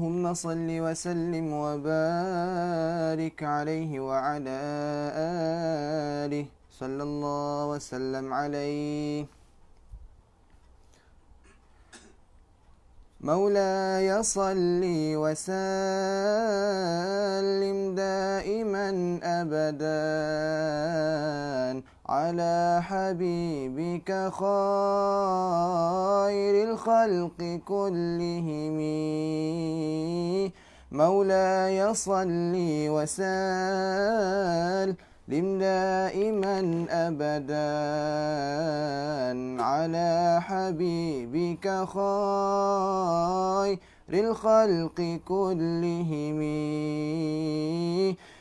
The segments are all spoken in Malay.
اللهم صل وسلم وبارك عليه وعلى آله صلى الله وسلم عليه مولاي صل وسلم دائما أبدا على حبيبك خير الخلق كلهم مولاي صل وسلم دائما ابدا على حبيبك خير الخلق كلهم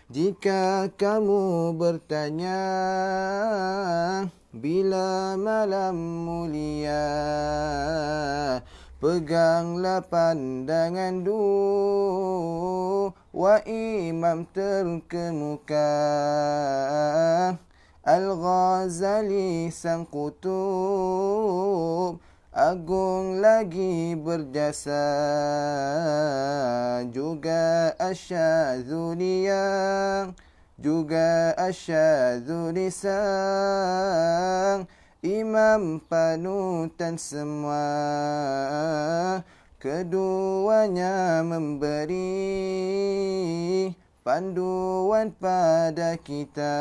Jika kamu bertanya bila malam mulia peganglah pandangan du wa imam terkemuka Al-Ghazali sang kutub agung lagi berjasa juga asyadzulia juga asyadzulisa imam panutan semua keduanya memberi panduan pada kita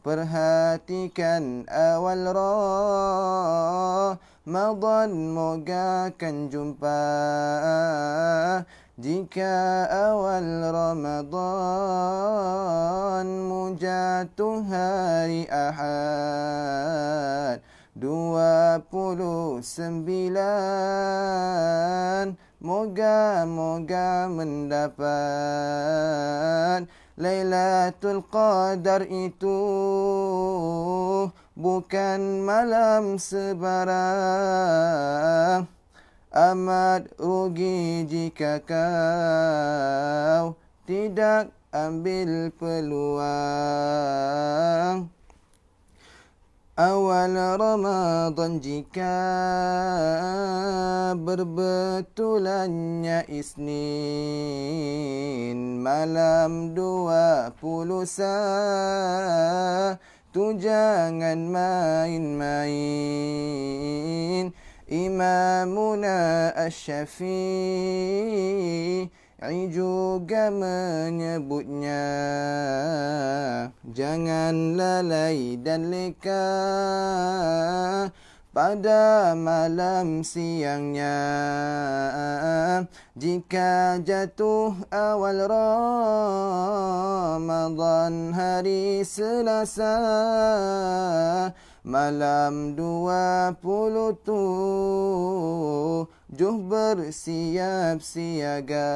perhatikan awal roh Madan moga kan jumpa Jika awal Ramadan Mujatuh hari Ahad Dua puluh sembilan Moga-moga mendapat Lailatul Qadar itu bukan malam sebarang Amat rugi jika kau tidak ambil peluang awal Ramadhan jika berbetulannya Isnin malam dua puluh satu jangan main-main imamuna asy-syafi'i Ai juga menyebutnya Jangan lalai dan leka Pada malam siangnya Jika jatuh awal Ramadan Hari Selasa Malam dua puluh tujuh bersiap siaga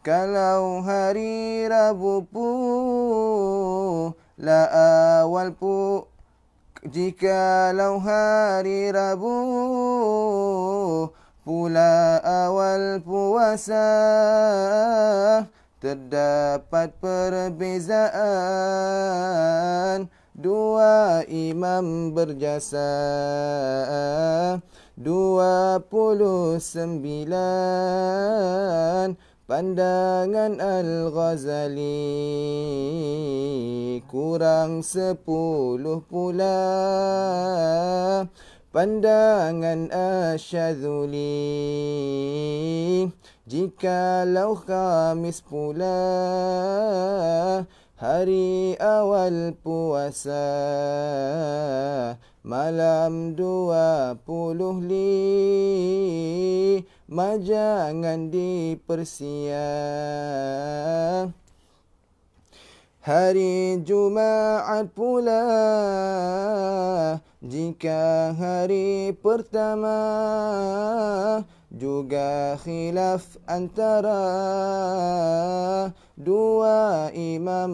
Kalau hari Rabu pula awal pu jika Jikalau hari Rabu pula awal puasa Terdapat perbezaan dua imam berjasa dua puluh sembilan pandangan Al-Ghazali kurang sepuluh pula pandangan Asyadzuli jikalau khamis pula Hari awal puasa Malam dua puluh lima Jangan dipersiap Hari Jumaat pula Jika hari pertama Juga khilaf antara دوائما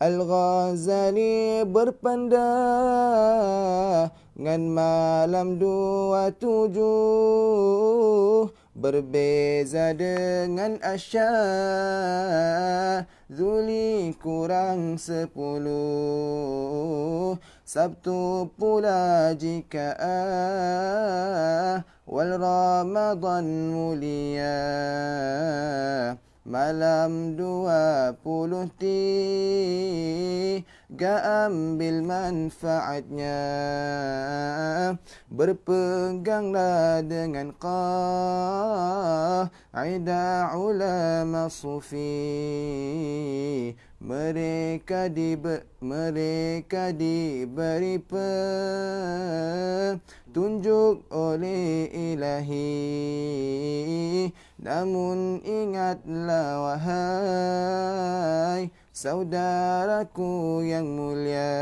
Al Ghazali برباندا dengan malam dua tujuh berbeza dengan asyar zuli kurang sepuluh sabtu pula jika والرمضان مليا ملام دوا بولوتي جاء بالمنفعة berpeganglah dengan قاعدة علماء صوفي mereka di mereka diberi petunjuk oleh ilahi namun ingatlah wahai saudaraku yang mulia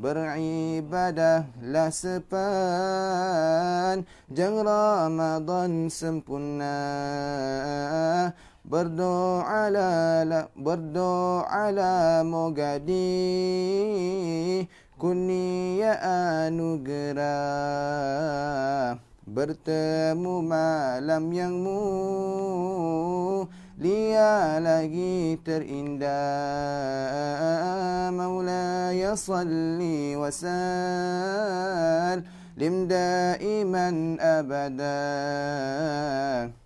beribadahlah sepanjang Ramadan sempurna berdoa la berdoa la mogadi kunia anugerah bertemu malam yang mulia lagi terindah Maulaya salli wa sallim daiman abadah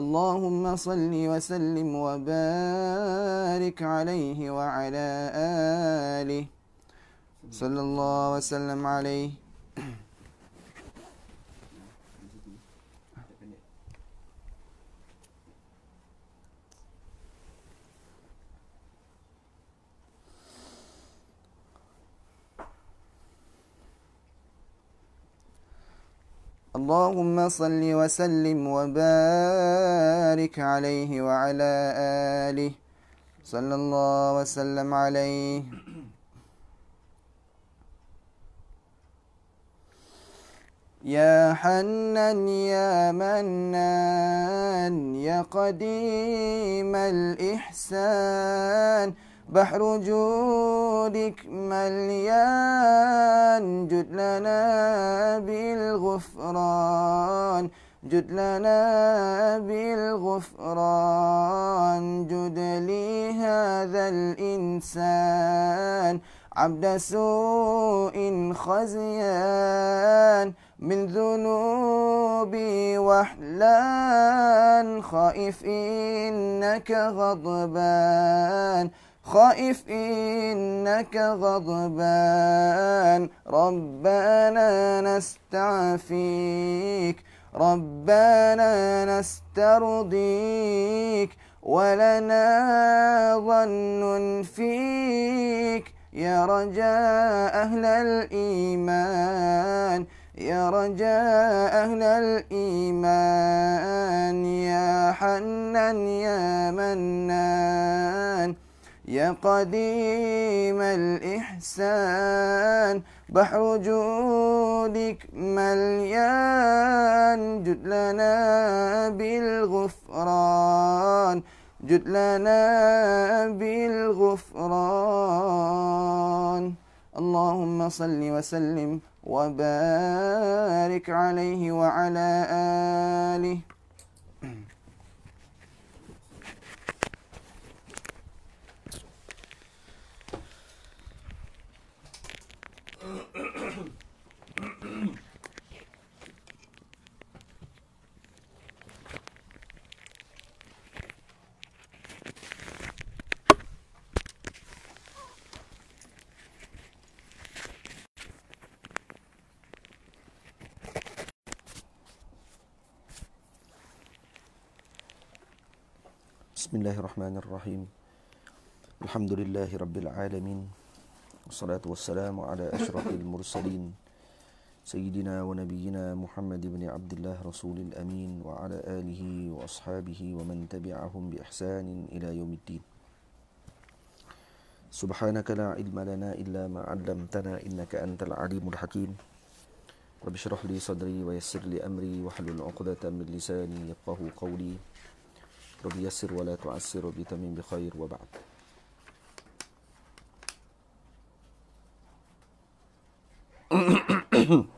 اللهم صل وسلم وبارك عليه وعلى آله صلى الله وسلم عليه اللهم صل وسلم وبارك عليه وعلى آله صلى الله وسلم عليه يا حنان يا منان يا قديم الإحسان بحر جودك مليان جد لنا بالغفران جد لنا بالغفران جد لي هذا الإنسان عبد سوء خزيان من ذنوبي وحلان خائف إنك غضبان خائف إنك غضبان ربنا نستعفيك ربنا نسترضيك ولنا ظن فيك يا رجاء أهل الإيمان يا رجاء أهل الإيمان يا حنان يا منان يا قديم الإحسان بحر جودك مليان جد لنا بالغفران جد لنا بالغفران اللهم صل وسلم وبارك عليه وعلى آله بسم الله الرحمن الرحيم الحمد لله رب العالمين والصلاة والسلام على أشرف المرسلين سيدنا ونبينا محمد بن عبد الله رسول الأمين وعلى آله وأصحابه ومن تبعهم بإحسان إلى يوم الدين سبحانك لا علم لنا إلا ما علمتنا إنك أنت العليم الحكيم رب اشرح لي صدري ويسر لي أمري واحلل عقدة من لساني يفقه قولي رب يسر ولا تعسر رب تميم بخير وبعد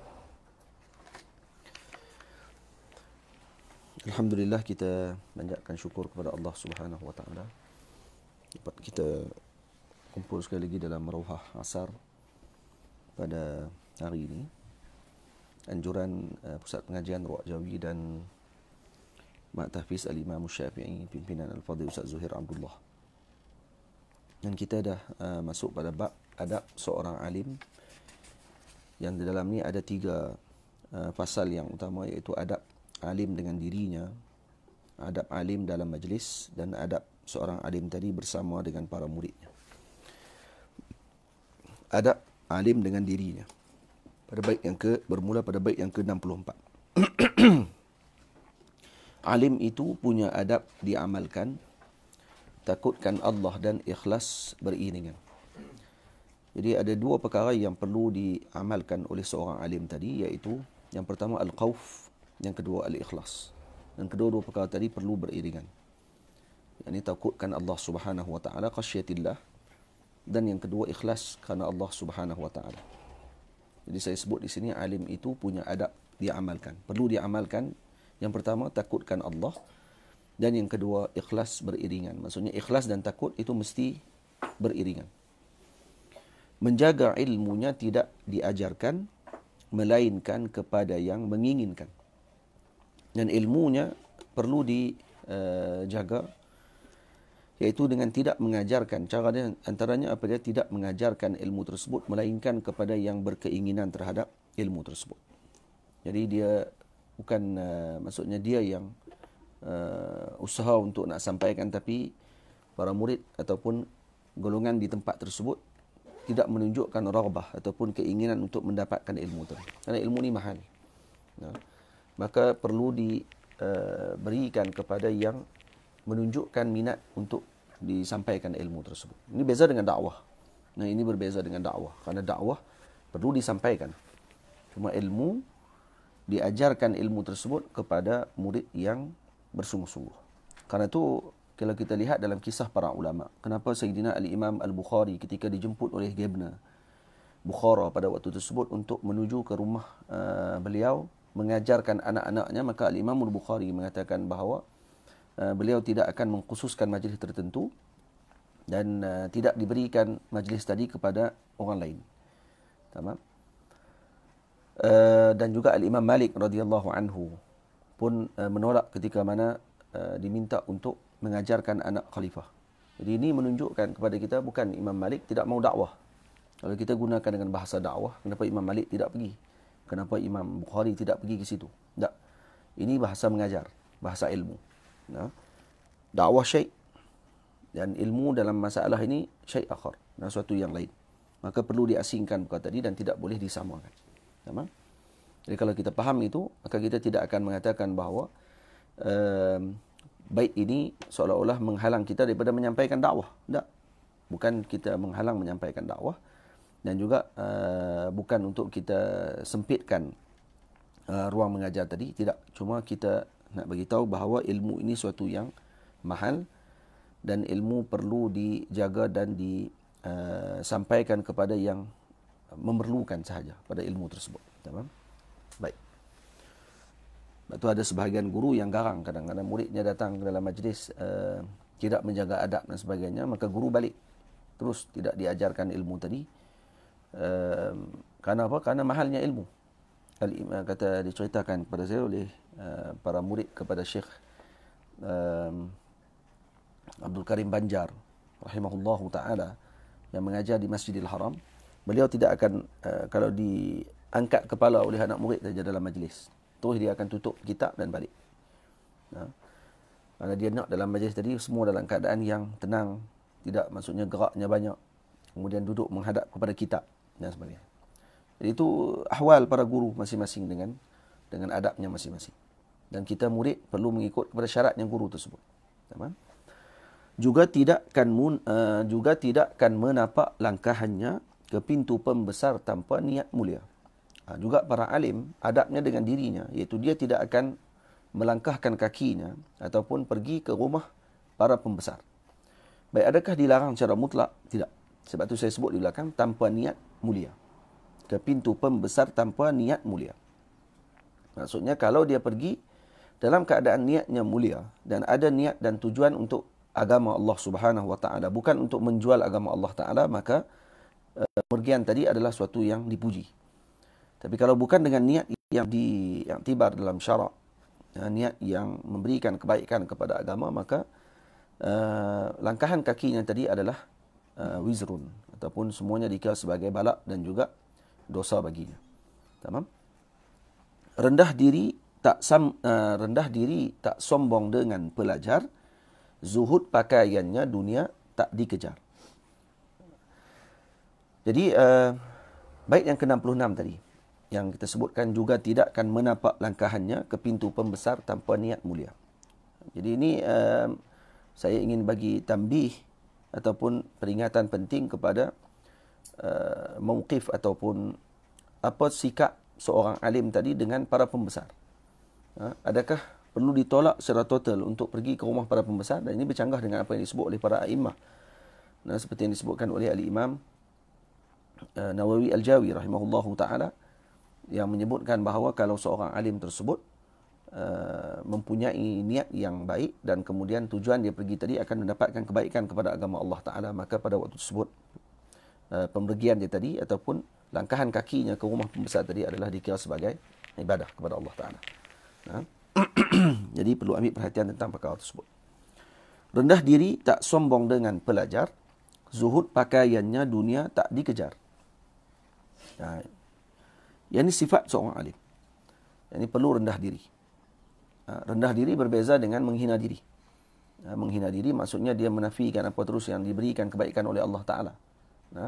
Alhamdulillah kita banyakkan syukur kepada Allah Subhanahu Wa Taala. Dapat kita kumpul sekali lagi dalam rawah asar pada hari ini. Anjuran uh, pusat pengajian Ruak Jawi dan Mak Tahfiz Al-Imam Syafi'i Pimpinan Al-Fadhil Ustaz Zuhir Abdullah Dan kita dah uh, masuk pada bab Adab seorang alim Yang di dalam ni ada tiga uh, Fasal yang utama iaitu Adab alim dengan dirinya Adab alim dalam majlis Dan adab seorang alim tadi bersama dengan para muridnya Adab alim dengan dirinya Pada baik yang ke Bermula pada baik yang ke-64 alim itu punya adab diamalkan takutkan Allah dan ikhlas beriringan jadi ada dua perkara yang perlu diamalkan oleh seorang alim tadi iaitu yang pertama al-qauf yang kedua al-ikhlas dan kedua-dua perkara tadi perlu beriringan yakni takutkan Allah Subhanahu wa taala khasyatillah dan yang kedua ikhlas kerana Allah Subhanahu wa taala jadi saya sebut di sini alim itu punya adab diamalkan perlu diamalkan yang pertama takutkan Allah dan yang kedua ikhlas beriringan. Maksudnya ikhlas dan takut itu mesti beriringan. Menjaga ilmunya tidak diajarkan melainkan kepada yang menginginkan. Dan ilmunya perlu dijaga eh, yaitu dengan tidak mengajarkan cara dia antaranya apa dia tidak mengajarkan ilmu tersebut melainkan kepada yang berkeinginan terhadap ilmu tersebut. Jadi dia bukan uh, maksudnya dia yang uh, usaha untuk nak sampaikan tapi para murid ataupun golongan di tempat tersebut tidak menunjukkan raghbah ataupun keinginan untuk mendapatkan ilmu tersebut Karena ilmu ini mahal ya. maka perlu diberikan eh, berikan kepada yang menunjukkan minat untuk disampaikan ilmu tersebut ini beza dengan dakwah nah ini berbeza dengan dakwah Karena dakwah perlu disampaikan cuma ilmu diajarkan ilmu tersebut kepada murid yang bersungguh-sungguh. Karena itu kalau kita lihat dalam kisah para ulama, kenapa Sayyidina Ali Imam Al-Bukhari ketika dijemput oleh Gebna Bukhara pada waktu tersebut untuk menuju ke rumah uh, beliau mengajarkan anak-anaknya, maka Ali Imam Al-Bukhari mengatakan bahawa uh, beliau tidak akan mengkhususkan majlis tertentu dan uh, tidak diberikan majlis tadi kepada orang lain. Tamam? Eh, dan juga al-Imam Malik radhiyallahu anhu pun uh, menolak ketika mana uh, diminta untuk mengajarkan anak khalifah. Jadi ini menunjukkan kepada kita bukan Imam Malik tidak mau dakwah. Kalau kita gunakan dengan bahasa dakwah, kenapa Imam Malik tidak pergi? Kenapa Imam Bukhari tidak pergi ke situ? Tak. Ini bahasa mengajar, bahasa ilmu. Nah, dakwah syekh dan ilmu dalam masalah ini syekh akhar, Nah, suatu yang lain. Maka perlu diasingkan kata tadi dan tidak boleh disamakan. Tamam? Jadi kalau kita faham itu, maka kita tidak akan mengatakan bahawa uh, ehm, baik ini seolah-olah menghalang kita daripada menyampaikan dakwah. Tak. Bukan kita menghalang menyampaikan dakwah dan juga uh, bukan untuk kita sempitkan uh, ruang mengajar tadi, tidak. Cuma kita nak bagi tahu bahawa ilmu ini suatu yang mahal dan ilmu perlu dijaga dan disampaikan eh, kepada yang memerlukan sahaja pada ilmu tersebut. Tamam? Baik. Sebab itu ada sebahagian guru yang garang kadang-kadang muridnya datang ke dalam majlis uh, tidak menjaga adab dan sebagainya, maka guru balik. Terus tidak diajarkan ilmu tadi. Uh, kerana apa? Kerana mahalnya ilmu. Kali, uh, eh, kata diceritakan kepada saya oleh uh, para murid kepada Syekh uh, Abdul Karim Banjar rahimahullahu taala yang mengajar di Masjidil Haram beliau tidak akan uh, kalau diangkat kepala oleh anak murid saja dalam majlis terus dia akan tutup kitab dan balik ha? kalau dia nak dalam majlis tadi semua dalam keadaan yang tenang tidak maksudnya geraknya banyak kemudian duduk menghadap kepada kitab dan sebagainya jadi itu ahwal para guru masing-masing dengan dengan adabnya masing-masing dan kita murid perlu mengikut kepada yang guru tersebut ya juga tidak akan uh, eh, juga tidak akan menapak langkahannya ke pintu pembesar tanpa niat mulia. Ha, juga para alim adabnya dengan dirinya iaitu dia tidak akan melangkahkan kakinya ataupun pergi ke rumah para pembesar. Baik adakah dilarang secara mutlak? Tidak. Sebab tu saya sebut di belakang tanpa niat mulia. Ke pintu pembesar tanpa niat mulia. Maksudnya kalau dia pergi dalam keadaan niatnya mulia dan ada niat dan tujuan untuk agama Allah Subhanahu Wa Taala bukan untuk menjual agama Allah Taala maka uh, tadi adalah suatu yang dipuji. Tapi kalau bukan dengan niat yang di yang tibar dalam syarak, ya, niat yang memberikan kebaikan kepada agama, maka uh, langkahan kakinya tadi adalah uh, wizrun ataupun semuanya dikira sebagai balak dan juga dosa baginya. Tamam? Rendah diri tak sam, uh, rendah diri tak sombong dengan pelajar, zuhud pakaiannya dunia tak dikejar. Jadi uh, eh, bait yang ke-66 tadi yang kita sebutkan juga tidak akan menapak langkahannya ke pintu pembesar tanpa niat mulia. Jadi ini uh, saya ingin bagi tambih ataupun peringatan penting kepada uh, mauqif ataupun apa sikap seorang alim tadi dengan para pembesar. Uh, adakah perlu ditolak secara total untuk pergi ke rumah para pembesar dan ini bercanggah dengan apa yang disebut oleh para imam. Nah, seperti yang disebutkan oleh Ali Imam Eh, Nawawi Al-Jawi rahimahullahu taala yang menyebutkan bahawa kalau seorang alim tersebut uh, mempunyai niat yang baik dan kemudian tujuan dia pergi tadi akan mendapatkan kebaikan kepada agama Allah taala maka pada waktu tersebut uh, eh, pemergian dia tadi ataupun langkahan kakinya ke rumah pembesar tadi adalah dikira sebagai ibadah kepada Allah taala. Ha? Jadi perlu ambil perhatian tentang perkara tersebut. Rendah diri tak sombong dengan pelajar, zuhud pakaiannya dunia tak dikejar. Ha. Yang ini sifat seorang alim. Yang ini perlu rendah diri. Ha. Rendah diri berbeza dengan menghina diri. Ha. Menghina diri maksudnya dia menafikan apa terus yang diberikan kebaikan oleh Allah Ta'ala. Ha.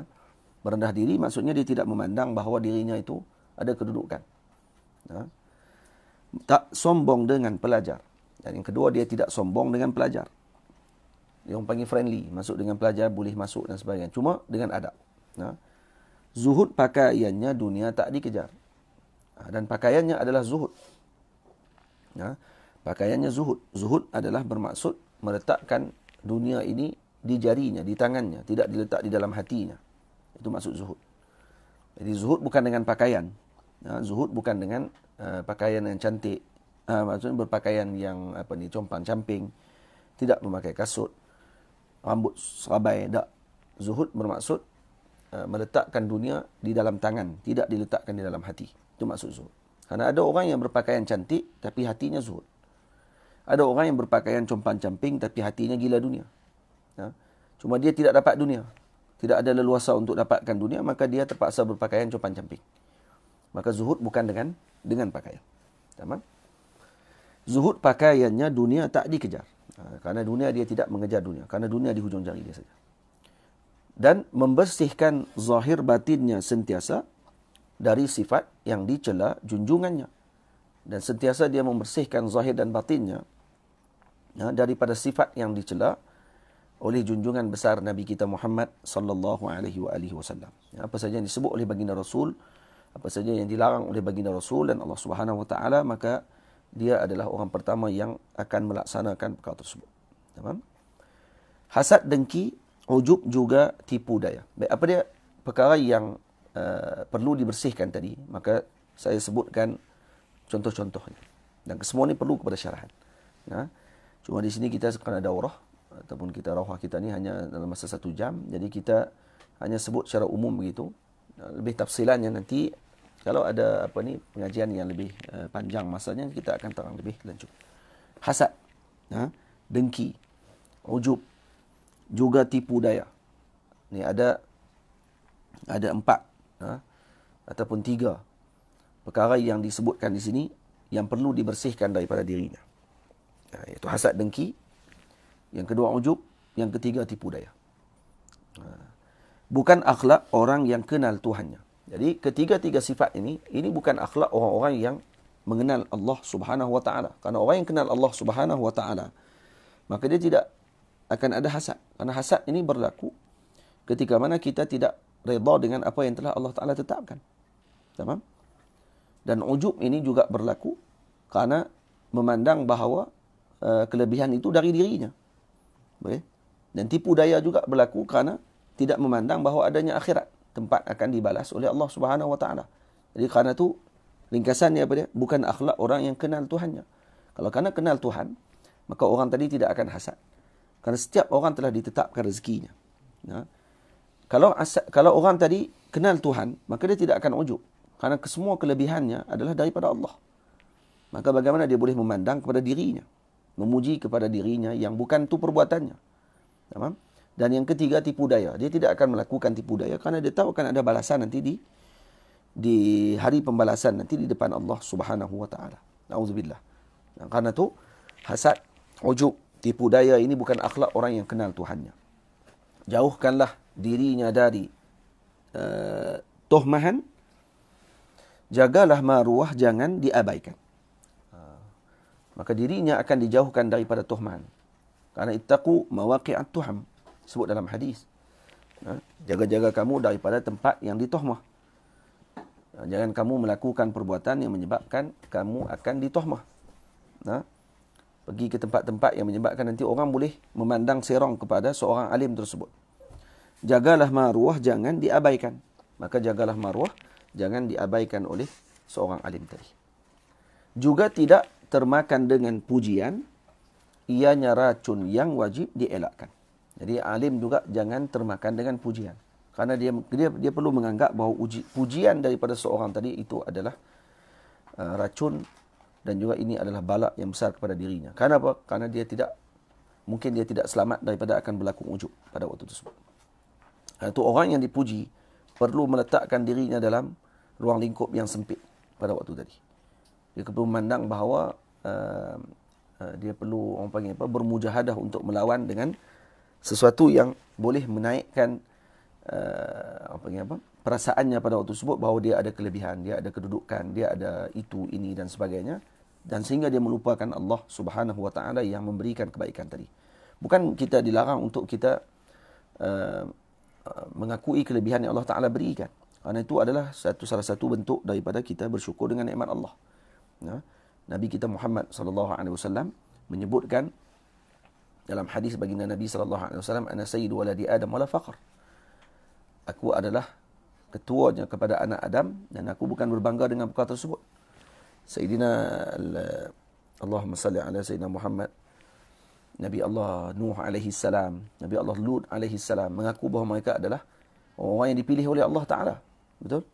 Berendah diri maksudnya dia tidak memandang bahawa dirinya itu ada kedudukan. Ha. Tak sombong dengan pelajar. Dan yang kedua dia tidak sombong dengan pelajar. Dia orang panggil friendly. Masuk dengan pelajar boleh masuk dan sebagainya. Cuma dengan adab. Ha. Zuhud pakaiannya dunia tak dikejar. Ha, dan pakaiannya adalah zuhud. Ya. Pakaiannya zuhud. Zuhud adalah bermaksud meletakkan dunia ini di jarinya, di tangannya. Tidak diletak di dalam hatinya. Itu maksud zuhud. Jadi zuhud bukan dengan pakaian. Ya, zuhud bukan dengan uh, pakaian yang cantik. Uh, maksudnya berpakaian yang apa ni compang camping. Tidak memakai kasut. Rambut serabai. Tak. Zuhud bermaksud Eh, meletakkan dunia di dalam tangan, tidak diletakkan di dalam hati. Itu maksud zuhud. Karena ada orang yang berpakaian cantik tapi hatinya zuhud. Ada orang yang berpakaian compang-camping tapi hatinya gila dunia. Ya. Cuma dia tidak dapat dunia. Tidak ada leluasa untuk dapatkan dunia, maka dia terpaksa berpakaian compang-camping. Maka zuhud bukan dengan dengan pakaian. Tamam? Zuhud pakaiannya dunia tak dikejar. Ha, kerana dunia dia tidak mengejar dunia. Kerana dunia di hujung jari dia saja dan membersihkan zahir batinnya sentiasa dari sifat yang dicela junjungannya dan sentiasa dia membersihkan zahir dan batinnya ya, daripada sifat yang dicela oleh junjungan besar Nabi kita Muhammad sallallahu alaihi wa alihi wasallam. Ya, apa saja yang disebut oleh baginda Rasul, apa saja yang dilarang oleh baginda Rasul dan Allah Subhanahu wa taala maka dia adalah orang pertama yang akan melaksanakan perkara tersebut. Tamam? Hasad dengki ujub juga tipu daya. Baik, apa dia perkara yang uh, perlu dibersihkan tadi? Maka saya sebutkan contoh-contohnya. Dan kesemua ini perlu kepada syarahan. Ya. Cuma di sini kita sekarang ada urah ataupun kita rawah kita ni hanya dalam masa satu jam. Jadi kita hanya sebut secara umum begitu. Uh, lebih tafsilannya nanti kalau ada apa ni pengajian yang lebih uh, panjang masanya kita akan terang lebih lanjut. Hasad, ha? dengki, ujub, juga tipu daya. Ni ada ada empat ha? ataupun tiga perkara yang disebutkan di sini yang perlu dibersihkan daripada dirinya. Ha, iaitu hasad dengki, yang kedua ujub, yang ketiga tipu daya. Ha. Bukan akhlak orang yang kenal Tuhannya. Jadi ketiga-tiga sifat ini, ini bukan akhlak orang-orang yang mengenal Allah Subhanahu Wa Taala. Karena orang yang kenal Allah Subhanahu Wa maka dia tidak akan ada hasad. karena hasad ini berlaku ketika mana kita tidak redha dengan apa yang telah Allah Ta'ala tetapkan. Tamam? Dan ujub ini juga berlaku kerana memandang bahawa uh, kelebihan itu dari dirinya. Okay? Dan tipu daya juga berlaku kerana tidak memandang bahawa adanya akhirat. Tempat akan dibalas oleh Allah Subhanahu Wa Taala. Jadi kerana itu ringkasannya apa dia? Bukan akhlak orang yang kenal Tuhannya. Kalau kerana kenal Tuhan, maka orang tadi tidak akan hasad. Kerana setiap orang telah ditetapkan rezekinya. Ya. Kalau asal, kalau orang tadi kenal Tuhan, maka dia tidak akan ujuk. Kerana semua kelebihannya adalah daripada Allah. Maka bagaimana dia boleh memandang kepada dirinya. Memuji kepada dirinya yang bukan tu perbuatannya. Tamam? Dan yang ketiga tipu daya. Dia tidak akan melakukan tipu daya kerana dia tahu akan ada balasan nanti di di hari pembalasan nanti di depan Allah Subhanahu wa taala. Nauzubillah. Dan kerana tu hasad, ujub tipu daya ini bukan akhlak orang yang kenal Tuhannya. Jauhkanlah dirinya dari uh, tohmahan. Jagalah maruah jangan diabaikan. Ha. Maka dirinya akan dijauhkan daripada tohman. Karena ittaqu mawaqi'at tuham. Sebut dalam hadis. Ha. Jaga-jaga kamu daripada tempat yang ditohmah. Ha. Jangan kamu melakukan perbuatan yang menyebabkan kamu akan ditohmah. Nah, pergi ke tempat-tempat yang menyebabkan nanti orang boleh memandang serong kepada seorang alim tersebut. Jagalah maruah jangan diabaikan. Maka jagalah maruah jangan diabaikan oleh seorang alim tadi. Juga tidak termakan dengan pujian, ianya racun yang wajib dielakkan. Jadi alim juga jangan termakan dengan pujian. Karena dia dia, dia perlu menganggap bahawa uji, pujian daripada seorang tadi itu adalah uh, racun dan juga ini adalah balak yang besar kepada dirinya. Kenapa? Karena dia tidak mungkin dia tidak selamat daripada akan berlaku ujub pada waktu tersebut. Itu orang yang dipuji perlu meletakkan dirinya dalam ruang lingkup yang sempit pada waktu tadi. Dia perlu memandang bahawa uh, uh, dia perlu orang panggil apa bermujahadah untuk melawan dengan sesuatu yang boleh menaikkan uh, apa panggil apa perasaannya pada waktu tersebut bahawa dia ada kelebihan, dia ada kedudukan, dia ada itu ini dan sebagainya dan sehingga dia melupakan Allah Subhanahu wa taala yang memberikan kebaikan tadi. Bukan kita dilarang untuk kita uh, uh mengakui kelebihan yang Allah taala berikan. Karena itu adalah satu salah satu bentuk daripada kita bersyukur dengan nikmat Allah. Ya. Nabi kita Muhammad sallallahu alaihi wasallam menyebutkan dalam hadis baginda Nabi sallallahu alaihi wasallam ana sayyidu waladi Adam wala faqr. Aku adalah ketuanya kepada anak Adam dan aku bukan berbangga dengan perkara tersebut. Sayyidina Allahumma salli ala Sayyidina Muhammad Nabi Allah Nuh alaihi salam Nabi Allah Lut alaihi salam mengaku bahawa mereka adalah orang yang dipilih oleh Allah Taala betul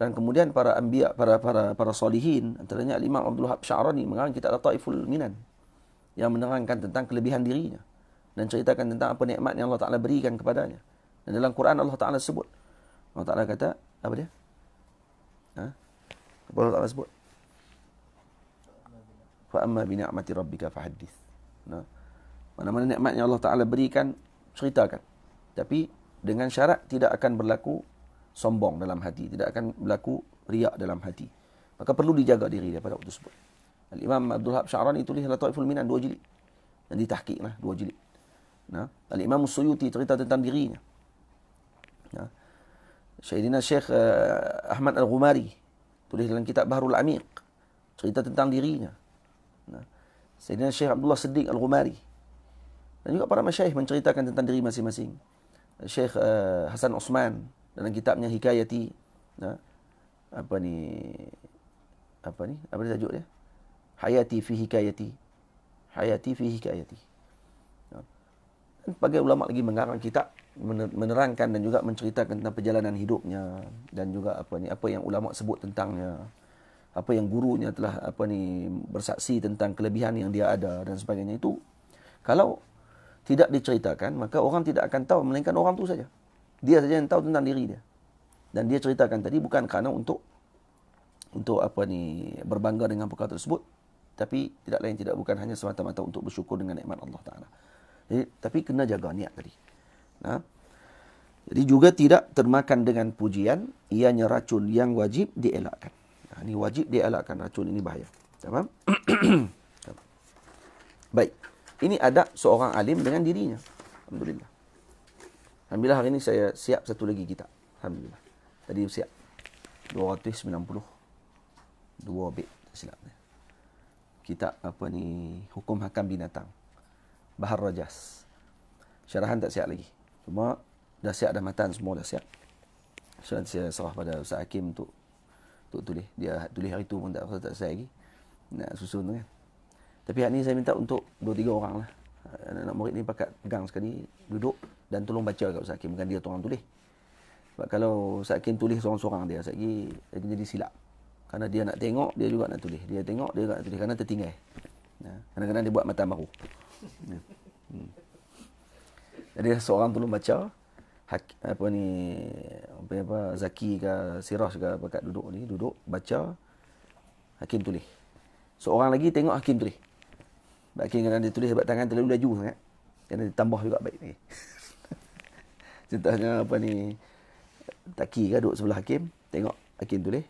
dan kemudian para anbiya para para para solihin antaranya Al Imam Abdul Wahab Syarani mengarang kitab Taiful Minan yang menerangkan tentang kelebihan dirinya dan ceritakan tentang apa nikmat yang Allah Taala berikan kepadanya dan dalam Quran Allah Taala sebut Allah Taala kata apa dia ha apa Allah Taala sebut fa amma bi ni'mati rabbika fahaddits nah mana-mana nikmat yang Allah Taala berikan ceritakan tapi dengan syarat tidak akan berlaku sombong dalam hati tidak akan berlaku riak dalam hati maka perlu dijaga diri daripada waktu tersebut Al Imam Abdul Hab Syarani itu la Taiful Minan dua jilid dan ditahqiqlah dua jilid nah Al Imam Suyuti cerita tentang dirinya nah Syedina Syekh eh, Ahmad Al-Ghumari tulis dalam kitab Baharul Amiq cerita tentang dirinya Sayyidina Syekh Abdullah Siddiq Al-Ghumari dan juga para masyayikh menceritakan tentang diri masing-masing. Syekh uh, eh, Hasan Osman dalam kitabnya Hikayati ya, apa ni apa ni apa ni tajuk dia? Hayati fi Hikayati. Hayati fi Hikayati. Ya. bagai ulama lagi mengarang kitab menerangkan dan juga menceritakan tentang perjalanan hidupnya dan juga apa ni apa yang ulama sebut tentangnya apa yang gurunya telah apa ni bersaksi tentang kelebihan yang dia ada dan sebagainya itu kalau tidak diceritakan maka orang tidak akan tahu melainkan orang tu saja dia saja yang tahu tentang diri dia dan dia ceritakan tadi bukan kerana untuk untuk apa ni berbangga dengan perkara tersebut tapi tidak lain tidak bukan hanya semata-mata untuk bersyukur dengan nikmat Allah taala jadi tapi kena jaga niat tadi nah ha? jadi juga tidak termakan dengan pujian ianya racun yang wajib dielakkan ini ha, wajib dia dielakkan racun ini bahaya. Faham? Baik. Ini ada seorang alim dengan dirinya. Alhamdulillah. Alhamdulillah hari ini saya siap satu lagi kita. Alhamdulillah. Tadi siap. 290. Dua bit. Silap. Kita apa ni. Hukum Hakam Binatang. Bahar Rajas. Syarahan tak siap lagi. Cuma dah siap dah matan semua dah siap. saya serah pada Ustaz Hakim untuk untuk tulis. Dia tulis hari tu pun tak tak selesai lagi. Nak susun tu kan. Tapi hari ni saya minta untuk dua tiga orang lah. Eh, Anak, murid ni pakat pegang sekali duduk dan tolong baca kat Ustaz Hakim bukan dia tolong tulis. Sebab kalau Ustaz Hakim tulis seorang-seorang dia Ustaz lagi jadi silap. Kerana dia nak tengok, dia juga nak tulis. Dia tengok, dia juga nak tulis. Kerana tertinggal. Ya, kadang-kadang dia buat mata baru. Ya. Hmm. Jadi seorang tolong baca, hak, apa ni apa, apa Zaki ke Sirah ke apa kat duduk ni duduk baca hakim tulis seorang lagi tengok hakim tulis sebab hakim kadang dia tulis sebab tangan terlalu laju sangat kena ditambah juga baik ni contohnya apa ni Taki ke duduk sebelah hakim tengok hakim tulis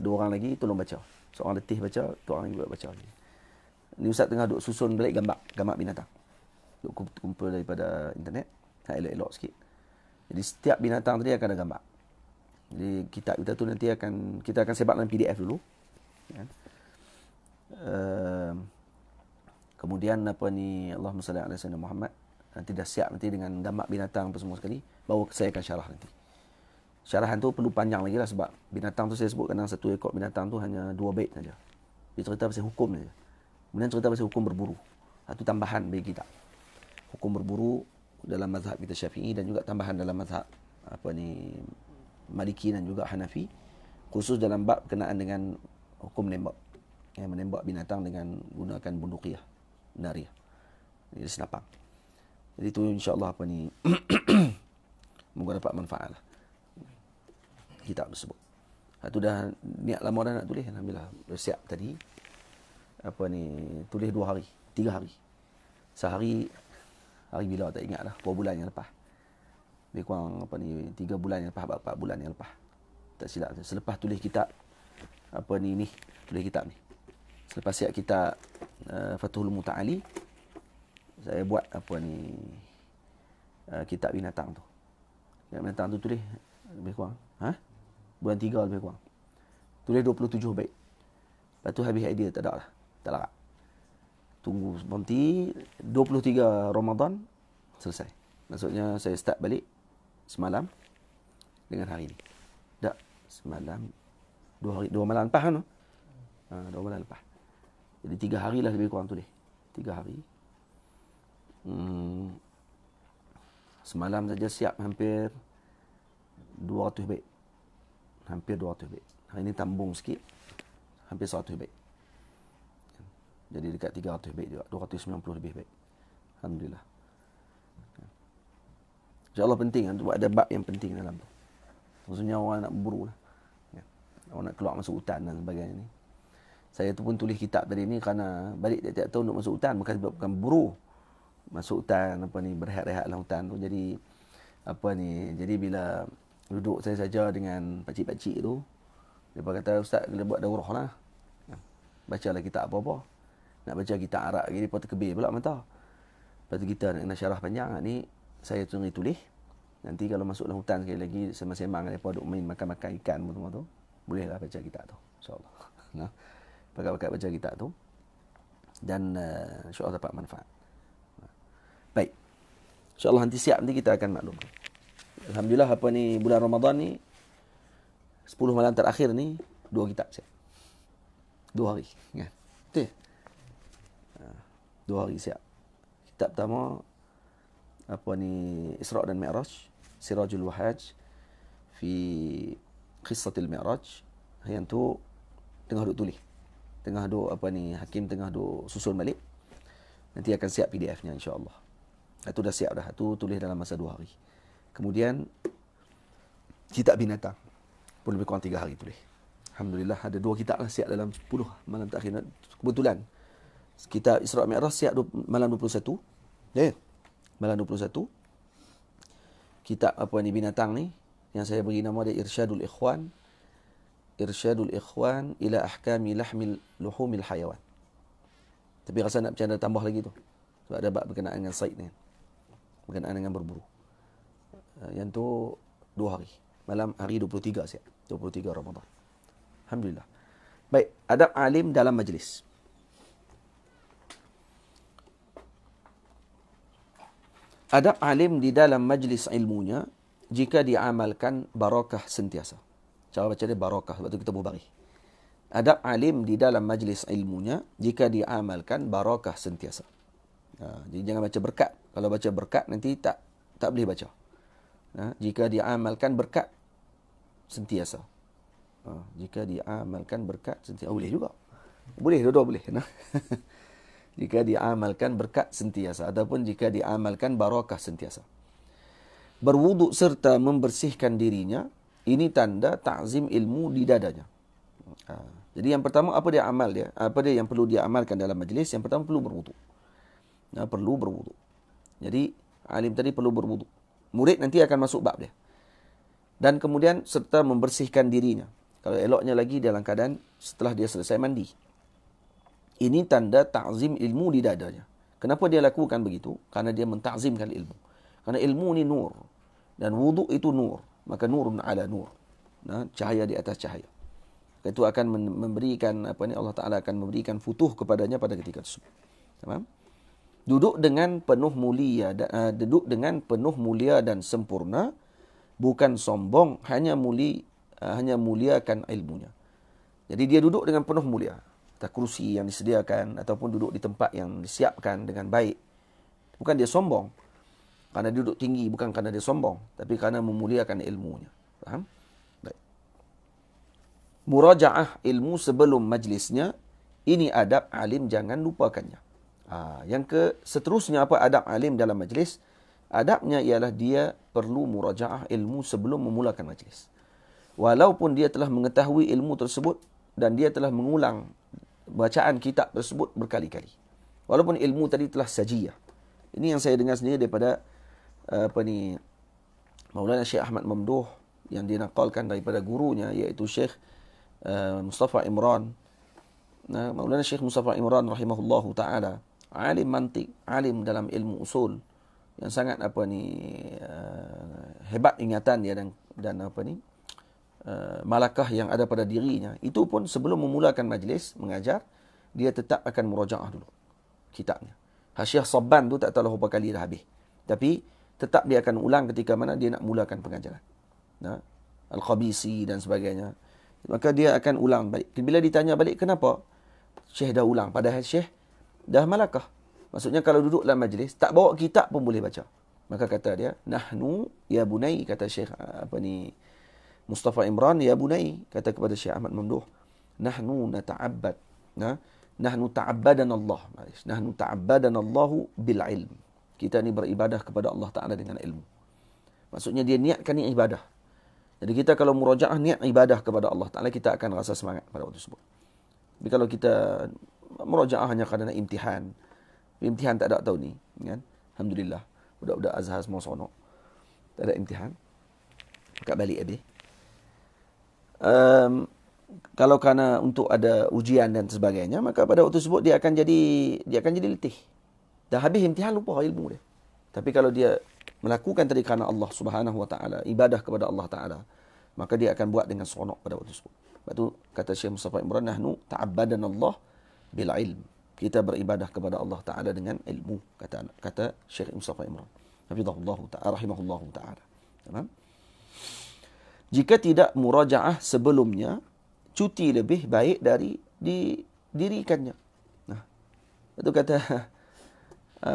Dua orang lagi tolong baca seorang letih baca tu orang juga baca lagi ni ustaz tengah duduk susun balik gambar gambar binatang duk kumpul daripada internet tak elok-elok sikit jadi setiap binatang tadi akan ada gambar. Jadi kitab kita tu nanti akan kita akan sebab dalam PDF dulu. Ya. Ehm, kemudian apa ni Allahumma salli ala sayyidina Muhammad nanti dah siap nanti dengan gambar binatang apa semua sekali baru saya akan syarah nanti. Syarahan tu perlu panjang lagi lah sebab binatang tu saya sebut kadang satu ekor binatang tu hanya dua bait saja. Dia cerita pasal hukum saja. Kemudian cerita pasal hukum berburu. Satu tambahan bagi kita. Hukum berburu dalam mazhab kita Syafi'i dan juga tambahan dalam mazhab apa ni Maliki dan juga Hanafi khusus dalam bab berkenaan dengan hukum menembak yang menembak binatang dengan gunakan bunduqiyah naria ini senapang jadi itu insyaallah apa ni moga dapat manfaat lah. kitab tersebut itu ha, dah niat lama dah nak tulis alhamdulillah bersiap tadi apa ni tulis dua hari tiga hari sehari hari bila tak ingat lah berapa bulan yang lepas lebih kurang apa ni tiga bulan yang lepas 4 bulan yang lepas tak silap selepas tulis kitab apa ni ni tulis kitab ni selepas siap kita uh, eh, Fathul Muta'ali saya buat apa ni uh, kitab binatang tu kitab binatang tu tulis lebih kurang ha? bulan 3 lebih kurang tulis 27 baik lepas tu habis idea tak ada lah tak larat tunggu nanti 23 Ramadan selesai. Maksudnya saya start balik semalam dengan hari ini. Tak semalam dua hari dua malam lepas kan? Ah ha, dua malam lepas. Jadi tiga hari lah lebih kurang tu deh. Tiga hari. Hmm. Semalam saja siap hampir 200 baik. Hampir 200 baik. Hari ini tambung sikit. Hampir 100 baik. Jadi dekat 300 baik juga. 290 lebih baik. Alhamdulillah. InsyaAllah penting. Sebab lah. ada bak yang penting dalam tu. Maksudnya orang nak buru lah. Ya. Orang nak keluar masuk hutan dan sebagainya ni. Saya tu pun tulis kitab tadi ni kerana balik tiap-tiap tahun nak masuk hutan. maka sebab bukan buru. Masuk hutan, apa ni, berehat-rehat dalam hutan tu. Jadi, apa ni, jadi bila duduk saya saja dengan pakcik-pakcik tu, dia kata, Ustaz, kena buat daurah lah. Ya. Bacalah kitab apa-apa nak baca kita Arab lagi, dia terkebir pula mata. Lepas tu kita nak, nak syarah panjang ha, ni, saya tunggu tulis. Nanti kalau masuk dalam hutan sekali lagi, sembang-sembang mereka duduk main makan-makan ikan semua tu, bolehlah baca kita tu. InsyaAllah. Nah, ha? Pakat-pakat baca kita tu. Dan uh, insyaAllah dapat manfaat. Ha. Baik. InsyaAllah nanti siap nanti kita akan maklum. Alhamdulillah apa ni bulan Ramadan ni, 10 malam terakhir ni, dua kitab siap. Dua hari. Kan? Yeah. Betul dua hari siap. Kitab pertama apa ni Isra' dan Mi'raj, Sirajul Wahaj fi qissatil Mi'raj. Yang tu tengah duk tulis. Tengah duk apa ni Hakim tengah duk susun balik. Nanti akan siap PDF-nya insya-Allah. Itu dah siap dah. Itu tulis dalam masa dua hari. Kemudian kitab binatang pun lebih kurang tiga hari tulis. Alhamdulillah ada dua kitab lah siap dalam 10 malam terakhir. Kebetulan kitab Isra Mi'raj siap malam 21. Ya. Yeah. Malam 21. Kitab apa ni binatang ni yang saya beri nama dia Irsyadul Ikhwan. Irsyadul Ikhwan ila ahkami lahmil luhumil hayawan. Tapi rasa nak bercanda tambah lagi tu. Sebab ada bab berkenaan dengan Said ni. Berkenaan dengan berburu. Ah, yang tu dua hari. Malam hari 23 siap. 23 Ramadhan. Alhamdulillah. Baik, adab alim dalam Majlis. Ada alim di dalam majlis ilmunya jika diamalkan barakah sentiasa. Cara baca dia barakah sebab tu kita mubari. Ada alim di dalam majlis ilmunya jika diamalkan barakah sentiasa. Ha, jadi jangan baca berkat. Kalau baca berkat nanti tak tak boleh baca. Ha, jika diamalkan berkat sentiasa. Ha, jika diamalkan berkat sentiasa. Oh, boleh juga. Boleh, dua-dua boleh. Nah. jika diamalkan berkat sentiasa ataupun jika diamalkan barakah sentiasa. Berwuduk serta membersihkan dirinya, ini tanda ta'zim ilmu di dadanya. Ha. Jadi yang pertama apa dia amal dia? Apa dia yang perlu dia amalkan dalam majlis? Yang pertama perlu berwuduk. Ya, perlu berwuduk. Jadi alim tadi perlu berwuduk. Murid nanti akan masuk bab dia. Dan kemudian serta membersihkan dirinya. Kalau eloknya lagi dalam keadaan setelah dia selesai mandi. Ini tanda ta'zim ilmu di dadanya. Kenapa dia lakukan begitu? Karena dia mentazimkan ilmu. Karena ilmu ini nur. Dan wuduk itu nur. Maka nurun ala nur. Nah, cahaya di atas cahaya. Itu akan memberikan apa ni Allah Taala akan memberikan futuh kepadanya pada ketika tersebut. Tamam? Duduk dengan penuh mulia, uh, duduk dengan penuh mulia dan sempurna, bukan sombong, hanya muli uh, hanya muliakan ilmunya. Jadi dia duduk dengan penuh mulia atau kerusi yang disediakan ataupun duduk di tempat yang disiapkan dengan baik. Bukan dia sombong. Kerana dia duduk tinggi bukan kerana dia sombong. Tapi kerana memuliakan ilmunya. Faham? Baik. Muraja'ah ilmu sebelum majlisnya. Ini adab alim jangan lupakannya. Ha, yang ke seterusnya apa adab alim dalam majlis? Adabnya ialah dia perlu muraja'ah ilmu sebelum memulakan majlis. Walaupun dia telah mengetahui ilmu tersebut dan dia telah mengulang bacaan kitab tersebut berkali-kali. Walaupun ilmu tadi telah sajiyah. Ini yang saya dengar sendiri daripada eh, apa ni Maulana Syekh Ahmad Mamduh yang dinakalkan daripada gurunya iaitu Syekh eh, Mustafa Imran. Nah, Maulana Syekh Mustafa Imran rahimahullahu taala, alim mantik, alim dalam ilmu usul yang sangat apa ni eh, hebat ingatan dia dan dan apa ni Eh, malakah yang ada pada dirinya itu pun sebelum memulakan majlis mengajar dia tetap akan murajaah dulu kitabnya Hasyiah Saban tu tak tahu lah berapa kali dah habis tapi tetap dia akan ulang ketika mana dia nak mulakan pengajaran nah ha? al Qabisi dan sebagainya maka dia akan ulang balik bila ditanya balik kenapa Syekh dah ulang padahal Syekh dah malakah maksudnya kalau duduk dalam majlis tak bawa kitab pun boleh baca maka kata dia nahnu ya bunai kata Syekh apa ni Mustafa Imran ya bunai kata kepada Syekh Ahmad Mamduh nahnu nata'abbad ya nahnu ta'abbadan Allah nahnu ta'abbadan Allah bil ilm kita ni beribadah kepada Allah Taala dengan ilmu maksudnya dia niatkan ni ibadah jadi kita kalau murajaah niat ibadah kepada Allah Taala kita akan rasa semangat pada waktu tersebut tapi kalau kita murajaah hanya kerana imtihan imtihan tak ada tahun ni kan alhamdulillah budak-budak azhar semua sonok tak ada imtihan Kat balik habis um, kalau kerana untuk ada ujian dan sebagainya maka pada waktu tersebut dia akan jadi dia akan jadi letih dah habis imtihan lupa ilmu dia tapi kalau dia melakukan tadi kerana Allah Subhanahu wa taala ibadah kepada Allah taala maka dia akan buat dengan seronok pada waktu tersebut sebab tu kata Syekh Mustafa Imran nahnu ta'abbadan Allah bil ilm kita beribadah kepada Allah taala dengan ilmu kata kata Syekh Mustafa Imran hafizahullah ta'ala rahimahullah ta'ala tamam jika tidak murajaah sebelumnya, cuti lebih baik dari didirikannya. Nah, itu kata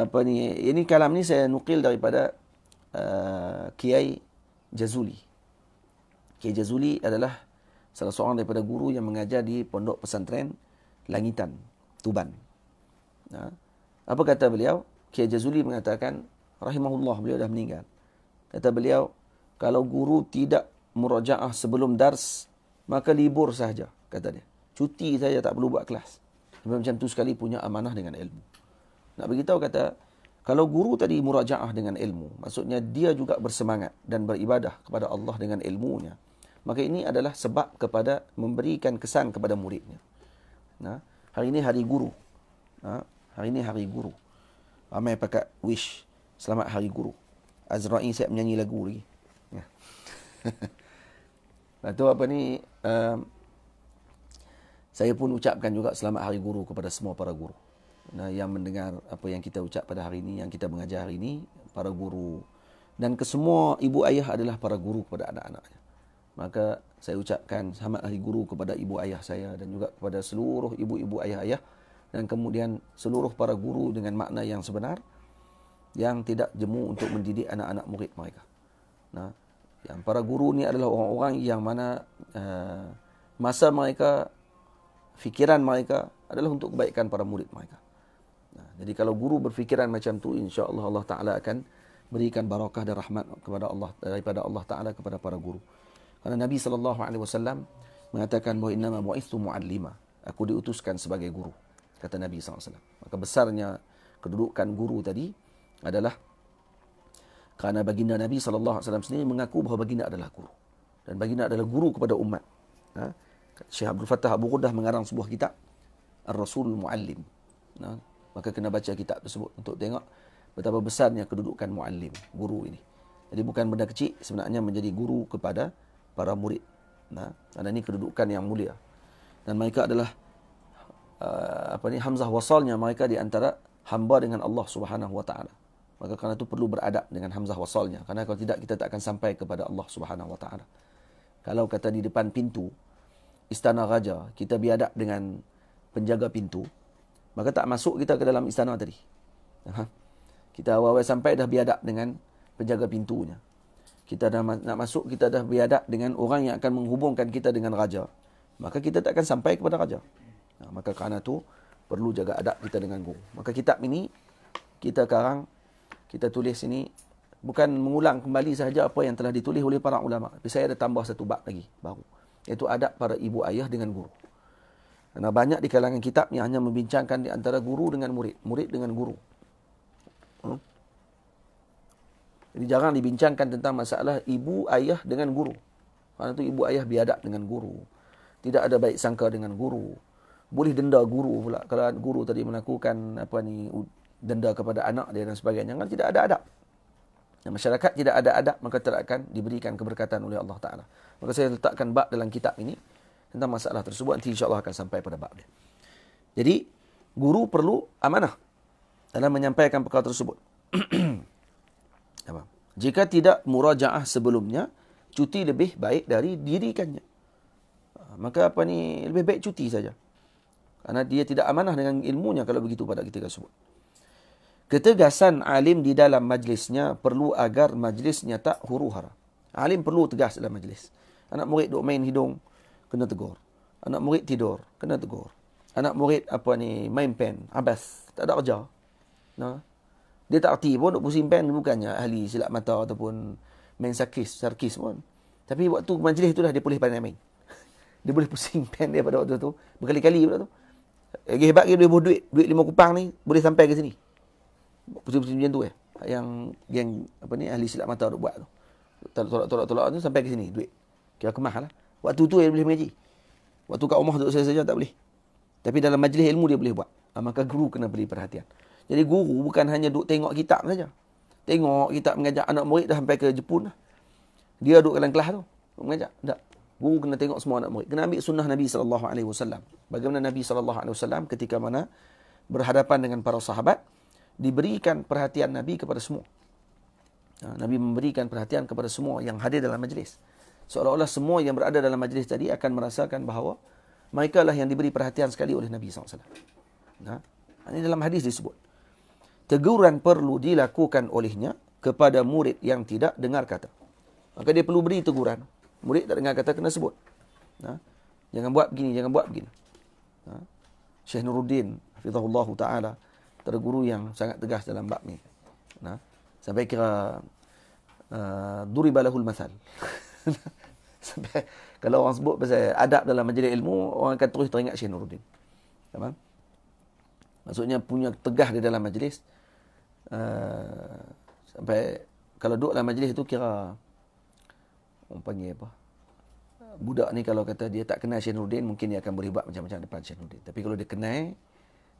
apa ni? Ini kalam ni saya nukil daripada uh, Kiai Jazuli. Kiai Jazuli adalah salah seorang daripada guru yang mengajar di pondok pesantren Langitan, Tuban. Nah, apa kata beliau? Kiai Jazuli mengatakan, rahimahullah beliau dah meninggal. Kata beliau, kalau guru tidak murajaah sebelum dars maka libur saja kata dia cuti saja tak perlu buat kelas sebab macam tu sekali punya amanah dengan ilmu nak beritahu kata kalau guru tadi murajaah dengan ilmu maksudnya dia juga bersemangat dan beribadah kepada Allah dengan ilmunya maka ini adalah sebab kepada memberikan kesan kepada muridnya nah hari ini hari guru nah hari ini hari guru ramai pakat wish selamat hari guru Azra'i saya menyanyi lagu lagi. Ya. Lepas tu apa ni, um, saya pun ucapkan juga selamat hari guru kepada semua para guru. Nah, yang mendengar apa yang kita ucap pada hari ini, yang kita mengajar hari ini, para guru dan kesemua ibu ayah adalah para guru kepada anak-anaknya. Maka saya ucapkan selamat hari guru kepada ibu ayah saya dan juga kepada seluruh ibu-ibu ayah-ayah dan kemudian seluruh para guru dengan makna yang sebenar yang tidak jemu untuk mendidik anak-anak murid mereka. Nah, yang para guru ni adalah orang-orang yang mana uh, masa mereka fikiran mereka adalah untuk kebaikan para murid mereka. Nah, jadi kalau guru berfikiran macam tu insya-Allah Allah Taala akan berikan barakah dan rahmat kepada Allah daripada Allah Taala kepada para guru. Karena Nabi sallallahu alaihi wasallam mengatakan bahawa innama bu'ithu mu'allima. Aku diutuskan sebagai guru kata Nabi sallallahu alaihi wasallam. Maka besarnya kedudukan guru tadi adalah kerana baginda Nabi SAW sendiri mengaku bahawa baginda adalah guru. Dan baginda adalah guru kepada umat. Ha? Syekh Abdul Fattah Abu Qudah mengarang sebuah kitab. Ar-Rasul Mu'allim. Ha? Maka kena baca kitab tersebut untuk tengok betapa besarnya kedudukan muallim, guru ini. Jadi bukan benda kecil sebenarnya menjadi guru kepada para murid. Ha? Dan ini kedudukan yang mulia. Dan mereka adalah uh, apa ini Hamzah wasalnya mereka di antara hamba dengan Allah Subhanahu wa taala maka kerana itu perlu beradab dengan hamzah wasalnya Karena kalau tidak kita tak akan sampai kepada Allah Subhanahu wa kalau kata di depan pintu istana raja kita biadab dengan penjaga pintu maka tak masuk kita ke dalam istana tadi ha? kita awal-awal sampai dah biadab dengan penjaga pintunya kita dah nak masuk kita dah biadab dengan orang yang akan menghubungkan kita dengan raja maka kita tak akan sampai kepada raja maka kerana tu perlu jaga adab kita dengan guru maka kitab ini kita karang kita tulis ini bukan mengulang kembali sahaja apa yang telah ditulis oleh para ulama. Tapi saya ada tambah satu bab lagi baru. Iaitu adab para ibu ayah dengan guru. Kerana banyak di kalangan kitab yang hanya membincangkan di antara guru dengan murid. Murid dengan guru. Hmm? Jadi jarang dibincangkan tentang masalah ibu ayah dengan guru. Karena itu ibu ayah biadab dengan guru. Tidak ada baik sangka dengan guru. Boleh denda guru pula. Kalau guru tadi melakukan apa ni denda kepada anak dia dan sebagainya kan tidak ada adab. Dan masyarakat tidak ada adab maka tidak akan diberikan keberkatan oleh Allah Taala. Maka saya letakkan bab dalam kitab ini tentang masalah tersebut nanti insya-Allah akan sampai pada bab dia. Jadi guru perlu amanah dalam menyampaikan perkara tersebut. Jika tidak murajaah sebelumnya, cuti lebih baik dari dirikannya. Ha, maka apa ni lebih baik cuti saja. Karena dia tidak amanah dengan ilmunya kalau begitu pada kita tersebut. Ketegasan alim di dalam majlisnya perlu agar majlisnya tak huru hara. Alim perlu tegas dalam majlis. Anak murid duk main hidung, kena tegur. Anak murid tidur, kena tegur. Anak murid apa ni main pen, abas, tak ada kerja. Nah. Dia tak erti pun duk pusing pen bukannya ahli silap mata ataupun main sarkis, sarkis pun. Tapi waktu majlis itulah dia boleh pandai main. Dia boleh pusing pen dia pada waktu tu, berkali-kali pada tu. Lagi hebat dia boleh duit, duit lima kupang ni boleh sampai ke sini. Pusing-pusing macam tu eh. Yang geng apa ni ahli silap mata duk buat tu. Tolak-tolak-tolak tu sampai ke sini duit. Kira aku mahal lah. Waktu tu dia boleh mengaji. Waktu kat rumah duduk saja tak boleh. Tapi dalam majlis ilmu dia boleh buat. Ah, maka guru kena beri perhatian. Jadi guru bukan hanya duk tengok kitab saja. Tengok kitab mengajar anak murid dah sampai ke Jepun lah. Dia duduk dalam kelas tu. Mengajar. Tak. Guru kena tengok semua anak murid. Kena ambil sunnah Nabi SAW. Bagaimana Nabi SAW ketika mana berhadapan dengan para sahabat diberikan perhatian Nabi kepada semua. Ha, Nabi memberikan perhatian kepada semua yang hadir dalam majlis. Seolah-olah semua yang berada dalam majlis tadi akan merasakan bahawa mereka lah yang diberi perhatian sekali oleh Nabi SAW. Nah, ha, ini dalam hadis disebut. Teguran perlu dilakukan olehnya kepada murid yang tidak dengar kata. Maka dia perlu beri teguran. Murid tak dengar kata kena sebut. Nah, ha, jangan buat begini, jangan buat begini. Nah, Syekh Nuruddin, Hafizahullah Ta'ala, tak ada guru yang sangat tegas dalam bab ni. Nah, sampai kira uh, duri balahul masal. sampai kalau orang sebut pasal adab dalam majlis ilmu, orang akan terus teringat Syekh Nuruddin. Tamam? Maksudnya punya tegah di dalam majlis. Uh, sampai kalau duduk dalam majlis tu kira orang panggil apa? Budak ni kalau kata dia tak kenal Syekh Nuruddin, mungkin dia akan beribad macam-macam depan Syekh Nuruddin. Tapi kalau dia kenal,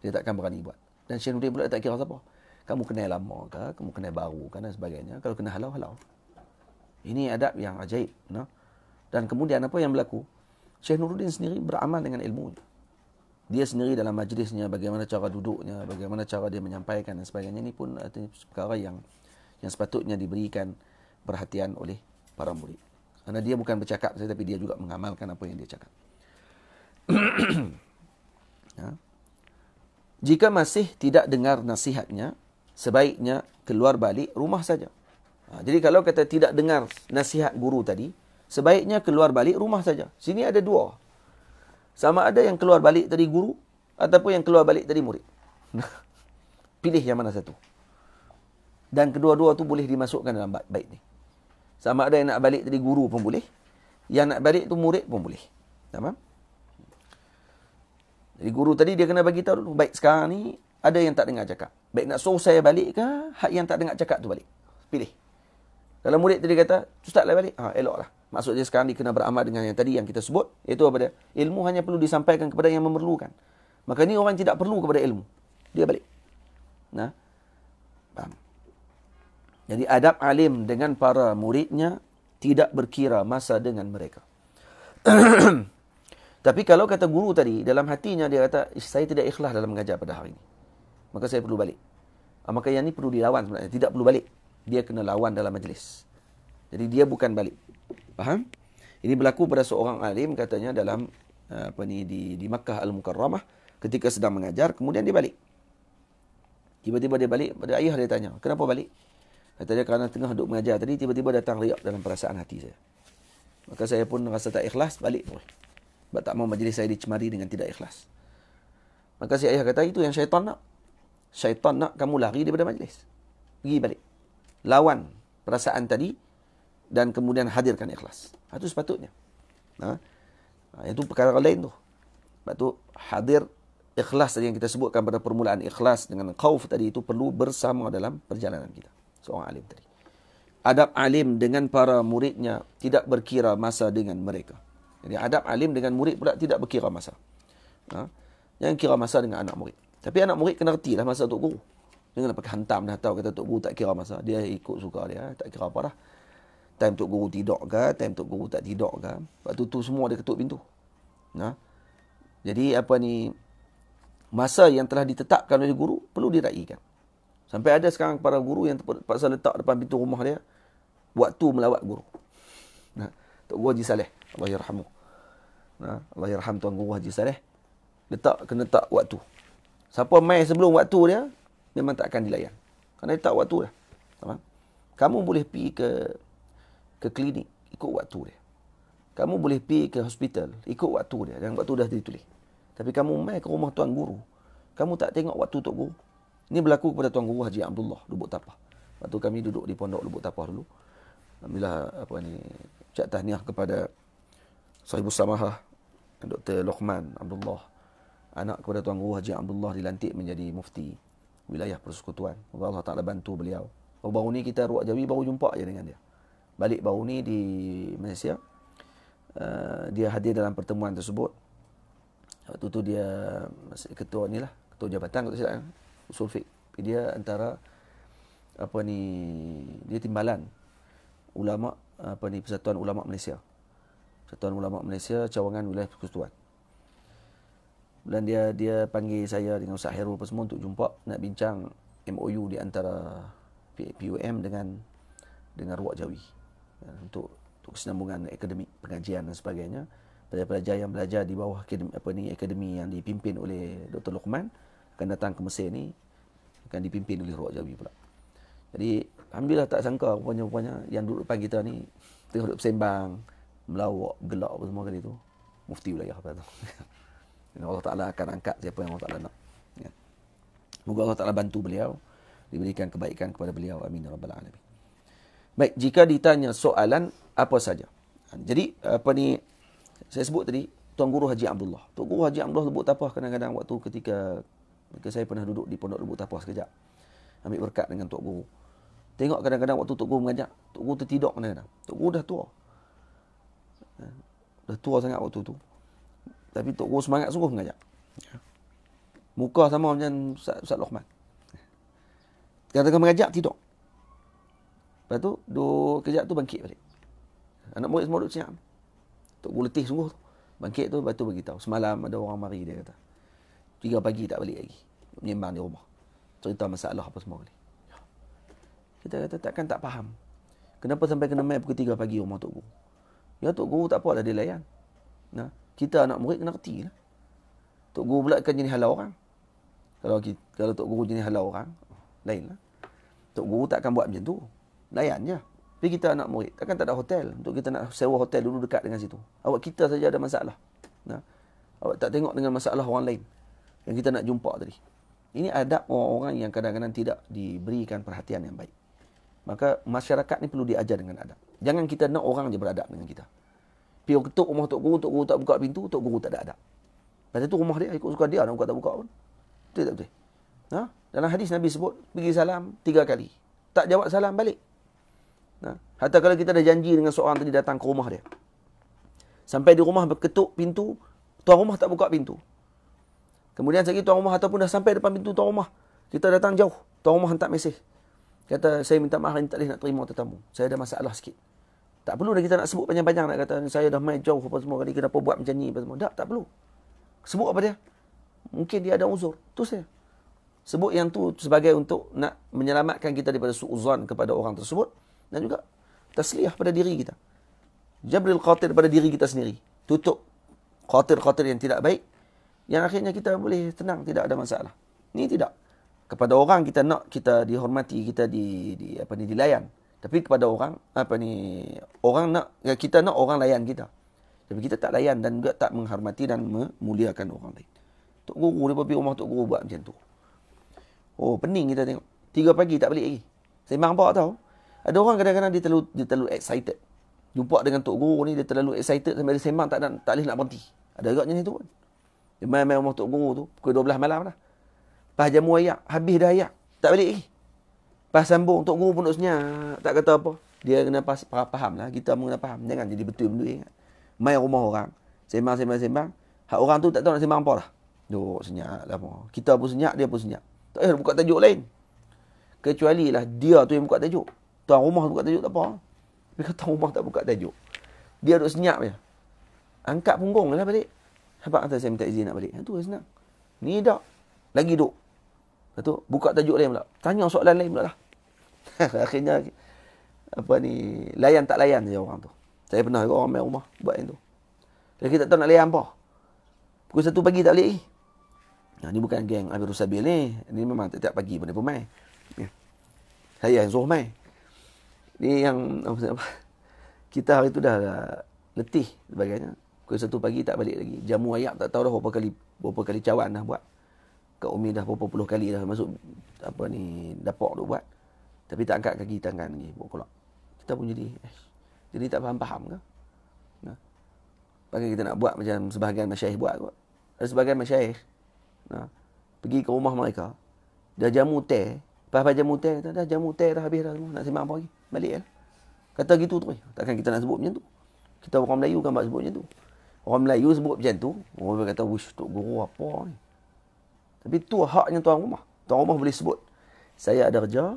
dia tak akan berani buat. Dan Syekh Nurin pula tak kira siapa. Kamu kenal lama ke? Kamu kenal baru ke? Dan sebagainya. Kalau kena halau, halau. Ini adab yang ajaib. No? Dan kemudian apa yang berlaku? Syekh Nuruddin sendiri beramal dengan ilmu. Dia sendiri dalam majlisnya, bagaimana cara duduknya, bagaimana cara dia menyampaikan dan sebagainya. Ini pun uh, perkara yang yang sepatutnya diberikan perhatian oleh para murid. Kerana dia bukan bercakap saja, tapi dia juga mengamalkan apa yang dia cakap. ya? Jika masih tidak dengar nasihatnya, sebaiknya keluar balik rumah saja. Ha, jadi kalau kata tidak dengar nasihat guru tadi, sebaiknya keluar balik rumah saja. Sini ada dua. Sama ada yang keluar balik dari guru, ataupun yang keluar balik dari murid. Pilih yang mana satu. Dan kedua-dua tu boleh dimasukkan dalam baik ni. Sama ada yang nak balik dari guru pun boleh. Yang nak balik tu murid pun boleh. Tamam? Jadi guru tadi dia kena bagi tahu dulu. Baik sekarang ni ada yang tak dengar cakap. Baik nak suruh saya balik ke hak yang tak dengar cakap tu balik. Pilih. Kalau murid tadi kata, ustaz lah balik. Ha, elok Maksud dia sekarang dia kena beramal dengan yang tadi yang kita sebut. Itu apa dia? Ilmu hanya perlu disampaikan kepada yang memerlukan. Maka ni orang tidak perlu kepada ilmu. Dia balik. Nah. Faham? Jadi adab alim dengan para muridnya tidak berkira masa dengan mereka. Tapi kalau kata guru tadi, dalam hatinya dia kata, saya tidak ikhlas dalam mengajar pada hari ini. Maka saya perlu balik. Ah, maka yang ini perlu dilawan sebenarnya. Tidak perlu balik. Dia kena lawan dalam majlis. Jadi dia bukan balik. Faham? Ini berlaku pada seorang alim katanya dalam ah, apa ni di di Makkah Al-Mukarramah ketika sedang mengajar kemudian dia balik. Tiba-tiba dia balik pada ayah dia tanya, "Kenapa balik?" Kata dia kerana tengah duduk mengajar tadi tiba-tiba datang riak dalam perasaan hati saya. Maka saya pun rasa tak ikhlas balik. Sebab tak mahu majlis saya dicemari dengan tidak ikhlas. Maka si ayah kata, itu yang syaitan nak. Syaitan nak kamu lari daripada majlis. Pergi balik. Lawan perasaan tadi. Dan kemudian hadirkan ikhlas. Ha, itu sepatutnya. Ha? Itu ha, perkara lain tu. Sebab tu hadir ikhlas tadi yang kita sebutkan pada permulaan ikhlas dengan khauf tadi itu perlu bersama dalam perjalanan kita. Seorang alim tadi. Adab alim dengan para muridnya tidak berkira masa dengan mereka. Jadi adab alim dengan murid pula tidak berkira masa. Ha? Jangan kira masa dengan anak murid. Tapi anak murid kena reti lah masa Tok Guru. Jangan pakai hantam dah tahu kata Tok Guru tak kira masa. Dia ikut suka dia. Eh? Tak kira apa dah. Time Tok Guru tidur ke? Time Tok Guru tak tidur ke? Lepas tu, tu semua dia ketuk pintu. Ha? Jadi apa ni... Masa yang telah ditetapkan oleh guru perlu diraihkan. Sampai ada sekarang para guru yang terpaksa letak depan pintu rumah dia waktu melawat guru. Tok Guru Haji Saleh. Allah yarhamu. Ha? Allah yarham Tuan Guru Haji Saleh. Letak, kena tak waktu. Siapa mai sebelum waktu dia, memang tak akan dilayan. Kena tak waktu dah. Faham? Kamu boleh pi ke ke klinik ikut waktu dia. Kamu boleh pi ke hospital ikut waktu dia. Dan waktu dah ditulis. Tapi kamu mai ke rumah Tuan Guru. Kamu tak tengok waktu Tok Guru. Ini berlaku kepada Tuan Guru Haji Abdullah Lubuk Tapah. Waktu kami duduk di Pondok Lubuk Tapah dulu. Alhamdulillah apa ni ucap tahniah kepada Sahibus Samahah Dr. Lokman Abdullah anak kepada Tuan Guru Haji Abdullah dilantik menjadi mufti wilayah persekutuan. Moga Allah Taala bantu beliau. Baru, baru ni kita Ruak Jawi baru jumpa je dengan dia. Balik baru ni di Malaysia uh, dia hadir dalam pertemuan tersebut. Waktu tu dia masih ketua ni lah, ketua jabatan kalau tak silap. Usul fik. Dia antara apa ni dia timbalan ulama apa ni Persatuan Ulama Malaysia. Persatuan Ulama Malaysia cawangan wilayah Persekutuan. Dan dia dia panggil saya dengan Ustaz Hairul semua untuk jumpa nak bincang MOU di antara PUM dengan dengan Ruak Jawi ya, untuk untuk kesinambungan akademik pengajian dan sebagainya pelajar-pelajar yang belajar di bawah akademi, apa ni akademi yang dipimpin oleh Dr. Luqman akan datang ke Mesir ni akan dipimpin oleh Ruak Jawi pula. Jadi Alhamdulillah tak sangka rupanya-rupanya yang duduk depan kita ni tengah duduk sembang, melawak, gelak apa semua kali tu. Mufti wilayah kata tu. Allah Ta'ala akan angkat siapa yang Allah Ta'ala nak. Ya. Moga Allah Ta'ala bantu beliau, diberikan kebaikan kepada beliau. Amin. Ya Rabbal Alamin. Baik, jika ditanya soalan apa saja. Ha, jadi, apa ni, saya sebut tadi, Tuan Guru Haji Abdullah. Tuan Guru Haji Abdullah lebut tapah kadang-kadang waktu ketika, ketika saya pernah duduk di pondok lebut tapah sekejap. Ambil berkat dengan Tuan Guru. Tengok kadang-kadang waktu Tok Guru mengajar. Tok Guru tertidur kadang-kadang. Tok Guru dah tua. Eh, dah tua sangat waktu tu. Tapi Tok Guru semangat sungguh mengajar. Ya. Muka sama macam Ustaz, Ustaz Lohman. Kadang-kadang mengajar, tidur. Lepas tu, dua kejap tu bangkit balik. Anak murid semua duduk siap. Tok Guru letih sungguh tu. Bangkit tu, lepas tu beritahu. Semalam ada orang mari dia kata. Tiga pagi tak balik lagi. Menyembang di rumah. Cerita masalah apa semua boleh. Kita kata takkan tak faham. Kenapa sampai kena mai pukul 3 pagi rumah Tok Guru? Ya Tok Guru tak apalah dia layan. Nah, kita anak murid kena reti lah. Tok Guru pula kan jenis halau orang. Kalau kita, kalau Tok Guru jenis halau orang, lain lah. Tok Guru tak akan buat macam tu. Layan je. Tapi kita anak murid, takkan tak ada hotel untuk kita nak sewa hotel dulu dekat dengan situ. Awak kita saja ada masalah. Nah, awak tak tengok dengan masalah orang lain yang kita nak jumpa tadi. Ini adab orang-orang yang kadang-kadang tidak diberikan perhatian yang baik. Maka masyarakat ni perlu diajar dengan adab. Jangan kita nak orang je beradab dengan kita. Pihak ketuk rumah Tok Guru, Tok Guru tak buka pintu, Tok Guru tak ada adab. Lepas tu rumah dia, ikut suka dia nak buka tak buka pun. Betul tak betul? Ha? Dalam hadis Nabi sebut, pergi salam tiga kali. Tak jawab salam, balik. Ha? Hatta kalau kita dah janji dengan seorang tadi datang ke rumah dia. Sampai di rumah berketuk pintu, tuan rumah tak buka pintu. Kemudian sekali tuan rumah ataupun dah sampai depan pintu tuan rumah. Kita datang jauh. Tuan rumah hantar mesej. Kata saya minta maaf ini tak boleh nak terima tetamu. Saya ada masalah sikit. Tak perlu dah kita nak sebut panjang-panjang nak kata saya dah main jauh apa semua kali kenapa buat macam ni apa semua. Tak, tak perlu. Sebut apa dia? Mungkin dia ada uzur. Tu saya. Sebut yang tu sebagai untuk nak menyelamatkan kita daripada suuzan kepada orang tersebut dan juga tasliyah pada diri kita. Jabril khatir pada diri kita sendiri. Tutup khatir-khatir yang tidak baik yang akhirnya kita boleh tenang tidak ada masalah. Ni tidak kepada orang kita nak kita dihormati kita di, di apa ni dilayan tapi kepada orang apa ni orang nak ya, kita nak orang layan kita tapi kita tak layan dan juga tak menghormati dan memuliakan orang lain tok guru dia pergi rumah tok guru buat macam tu oh pening kita tengok Tiga pagi tak balik lagi sembang apa tahu? ada orang kadang-kadang dia terlalu dia terlalu excited jumpa dengan tok guru ni dia terlalu excited sampai dia sembang tak nak, tak boleh nak berhenti ada juga jenis tu pun dia main-main rumah tok guru tu pukul 12 malam dah Lepas jamu ayak, habis dah ayak. Tak balik lagi. Lepas sambung, Tok Guru pun duduk senyap. Tak kata apa. Dia kena faham lah. Kita pun kena faham. Jangan jadi betul benda ingat. Main rumah orang. Sembang, sembang, sembang. Hak orang tu tak tahu nak sembang apa lah. Duduk senyap lah. Kita pun senyap, dia pun senyap. Tak payah buka tajuk lain. Kecuali lah dia tu yang buka tajuk. Tuan rumah buka tajuk tak apa. Tapi kata rumah tak buka tajuk. Dia duduk senyap je. Angkat punggung lah balik. Habak kata saya minta izin nak balik. Itu lah senang. Ni tak. Lagi duduk. Lepas tu, buka tajuk lain pula. Tanya soalan lain pula lah. Akhirnya, apa ni, layan tak layan je orang tu. Saya pernah juga orang main rumah buat yang tu. Dan kita tak tahu nak layan apa. Pukul satu pagi tak boleh. Nah, ni bukan geng Abi Rusabil ni. Ni memang tiap-tiap pagi pun dia pun main. Ya. Saya yang suruh main. Ni yang apa, apa, kita hari tu dah letih sebagainya. Pukul satu pagi tak balik lagi. Jamu ayak tak tahu dah berapa kali berapa kali cawan dah buat. Kak Umi dah berapa puluh kali dah masuk apa ni dapur tu buat. Tapi tak angkat kaki tangan ni. buat kolak. Kita pun jadi eh, jadi tak faham-faham ke? Ya. Nah. Bagi kita nak buat macam sebahagian masyayikh buat kot. Ada sebahagian masyayikh. Ya. Nah. Pergi ke rumah mereka. Dah jamu teh. Lepas-lepas jamu teh, kata, dah jamu teh dah habis dah semua. Nak sembang apa lagi? Balik lah. Kata gitu tu. Takkan kita nak sebut macam tu. Kita orang Melayu kan buat sebut macam tu. Orang Melayu sebut macam tu. Orang kata, wish Tok Guru apa ni? Tapi tu haknya tuan rumah. Tuan rumah boleh sebut. Saya ada kerja.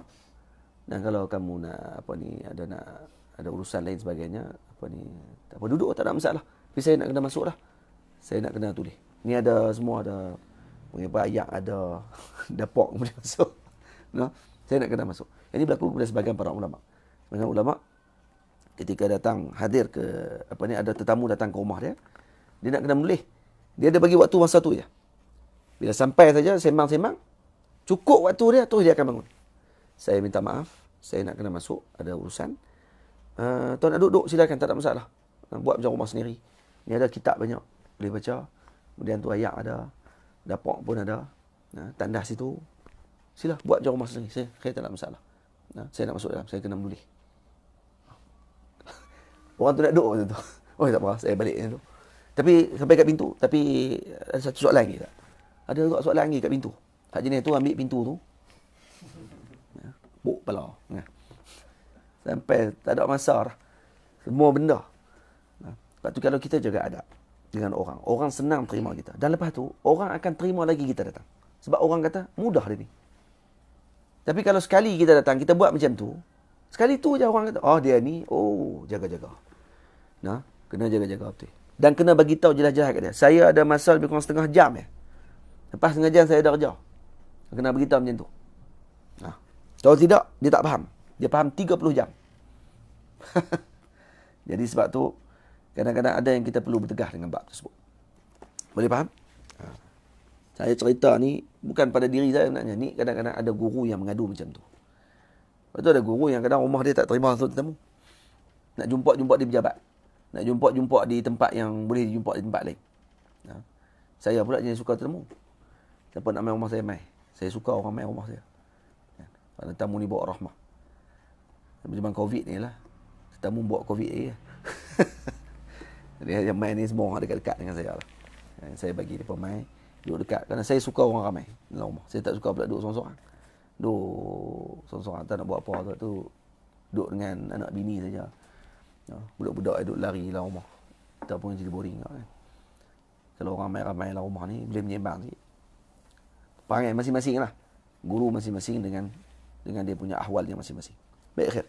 Dan kalau kamu nak apa ni ada nak ada urusan lain sebagainya, apa ni tak apa duduk tak ada masalah. Tapi saya nak kena masuk lah. Saya nak kena tulis. Ni ada semua ada punya bayak ada depok boleh masuk. No? Saya nak kena masuk. Ini berlaku pada sebagian para ulama. Sebagian ulama ketika datang hadir ke apa ni ada tetamu datang ke rumah dia, dia nak kena mulih. Dia ada bagi waktu masa tu ya. Bila sampai saja semang semang cukup waktu dia terus dia akan bangun. Saya minta maaf, saya nak kena masuk ada urusan. Uh, tuan nak duduk silakan tak ada masalah. Ah, buat macam rumah sendiri. Ni ada kitab banyak boleh baca. Kemudian tu ayat ada. Dapur pun ada. Nah, tandas situ. Sila buat macam rumah sendiri. Saya, saya tak ada masalah. Nah, saya nak masuk dalam. Saya kena menulis. Orang tu nak duduk macam tu. Oh tak apa. Saya balik macam tu. Tapi sampai kat pintu. Tapi ada satu soalan lagi tak? ada juga soalan lagi kat pintu. Hak jenis tu ambil pintu tu. Ya, buk pala. Ya. Sampai tak ada masa dah. Semua benda. Ya. Sebab tu kalau kita jaga adab dengan orang. Orang senang terima kita. Dan lepas tu, orang akan terima lagi kita datang. Sebab orang kata, mudah dia ni. Tapi kalau sekali kita datang, kita buat macam tu. Sekali tu je orang kata, oh dia ni, oh jaga-jaga. Nah, kena jaga-jaga betul. Dan kena bagi tahu jelas-jelas kat dia. Saya ada masa lebih kurang setengah jam ya. Eh? Lepas jam saya dah kerja. Kena beritahu macam tu. Nah. Ha. Kalau tidak, dia tak faham. Dia faham 30 jam. Jadi sebab tu, kadang-kadang ada yang kita perlu bertegah dengan bab tersebut. Boleh faham? Ha. Saya cerita ni bukan pada diri saya sebenarnya. Ni kadang-kadang ada guru yang mengadu macam tu. Lepas tu ada guru yang kadang rumah dia tak terima langsung tetamu. Nak jumpa-jumpa di pejabat. Nak jumpa-jumpa di tempat yang boleh jumpa di tempat lain. Ha? Saya pula jenis suka tetamu. Siapa nak main rumah saya main. Saya suka orang main rumah saya. Kan. Ya. Tetamu ni bawa rahmah. Zaman COVID ni lah. Tetamu bawa COVID ni Jadi yang main ni semua ada dekat-dekat dengan saya lah. Dan ya, saya bagi dia main. Duduk dekat. Kerana saya suka orang ramai dalam rumah. Saya tak suka pula duduk sorang-sorang. Duduk sorang-sorang tak nak buat apa. Tu, tu duduk dengan anak bini saja. Ya, budak-budak duduk lari dalam rumah. Tak pun jadi boring lah kan. Kalau orang ramai-ramai dalam rumah ni, boleh menyembang sikit. Pangai masing-masing lah. Guru masing-masing dengan dengan dia punya ahwal dia masing-masing. Baik khair.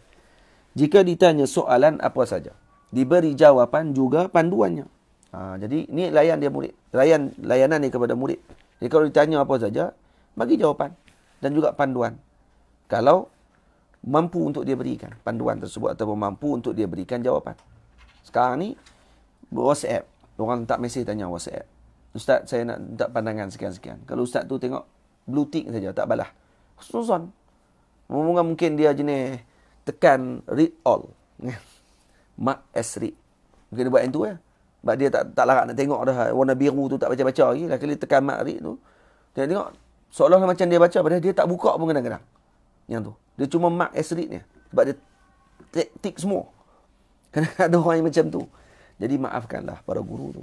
Jika ditanya soalan apa saja. Diberi jawapan juga panduannya. Ha, jadi ni layan dia murid. Layan layanan ni kepada murid. Jadi kalau ditanya apa saja, bagi jawapan. Dan juga panduan. Kalau mampu untuk dia berikan panduan tersebut atau mampu untuk dia berikan jawapan. Sekarang ni WhatsApp. Orang tak mesej tanya WhatsApp. Ustaz saya nak minta pandangan sekian-sekian. Kalau ustaz tu tengok blue tick saja tak balas Susun. Mungkin mungkin dia jenis tekan read all. Mak esri, Mungkin dia buat yang tu ya. Sebab dia tak tak larat nak tengok dah warna biru tu tak baca-baca lagi. Lagi dia tekan mak read tu. Dia tengok. Seolah-olah macam dia baca padahal dia tak buka pun kadang-kadang. Yang tu. Dia cuma mak esri read ni. Sebab dia tick semua. Kadang-kadang ada orang yang macam tu. Jadi maafkanlah para guru tu.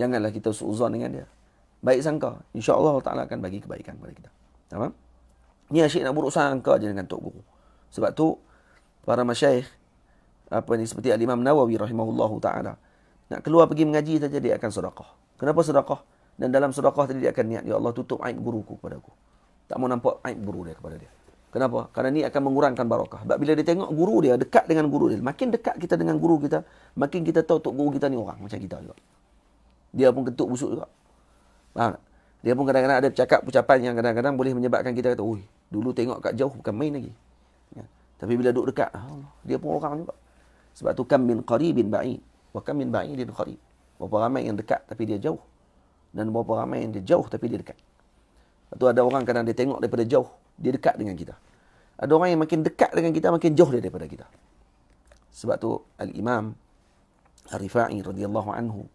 Janganlah kita suzon dengan dia baik sangka insya Allah Taala akan bagi kebaikan kepada kita tamam ni asyik nak buruk sangka je dengan tok guru sebab tu para masyayikh apa ni seperti Al Imam Nawawi rahimahullahu taala nak keluar pergi mengaji saja dia akan sedekah kenapa sedekah dan dalam sedekah tadi dia akan niat ya Allah tutup aib guruku kepada padaku tak mau nampak aib guru dia kepada dia kenapa Karena ni akan mengurangkan barakah sebab bila dia tengok guru dia dekat dengan guru dia makin dekat kita dengan guru kita makin kita tahu tok guru kita ni orang macam kita juga dia pun ketuk busuk juga Faham tak? Dia pun kadang-kadang ada cakap ucapan yang kadang-kadang boleh menyebabkan kita kata, Ui, dulu tengok kat jauh bukan main lagi. Ya. Tapi bila duduk dekat, ya Allah, dia pun orang juga. Sebab tu, kam min qaribin ba'id. Wa kam min ba'idin qarib. Berapa ramai yang dekat tapi dia jauh. Dan berapa ramai yang dia jauh tapi dia dekat. Lepas tu ada orang kadang dia tengok daripada jauh, dia dekat dengan kita. Ada orang yang makin dekat dengan kita, makin jauh dia daripada kita. Sebab tu, Al-Imam Al-Rifa'i radhiyallahu anhu,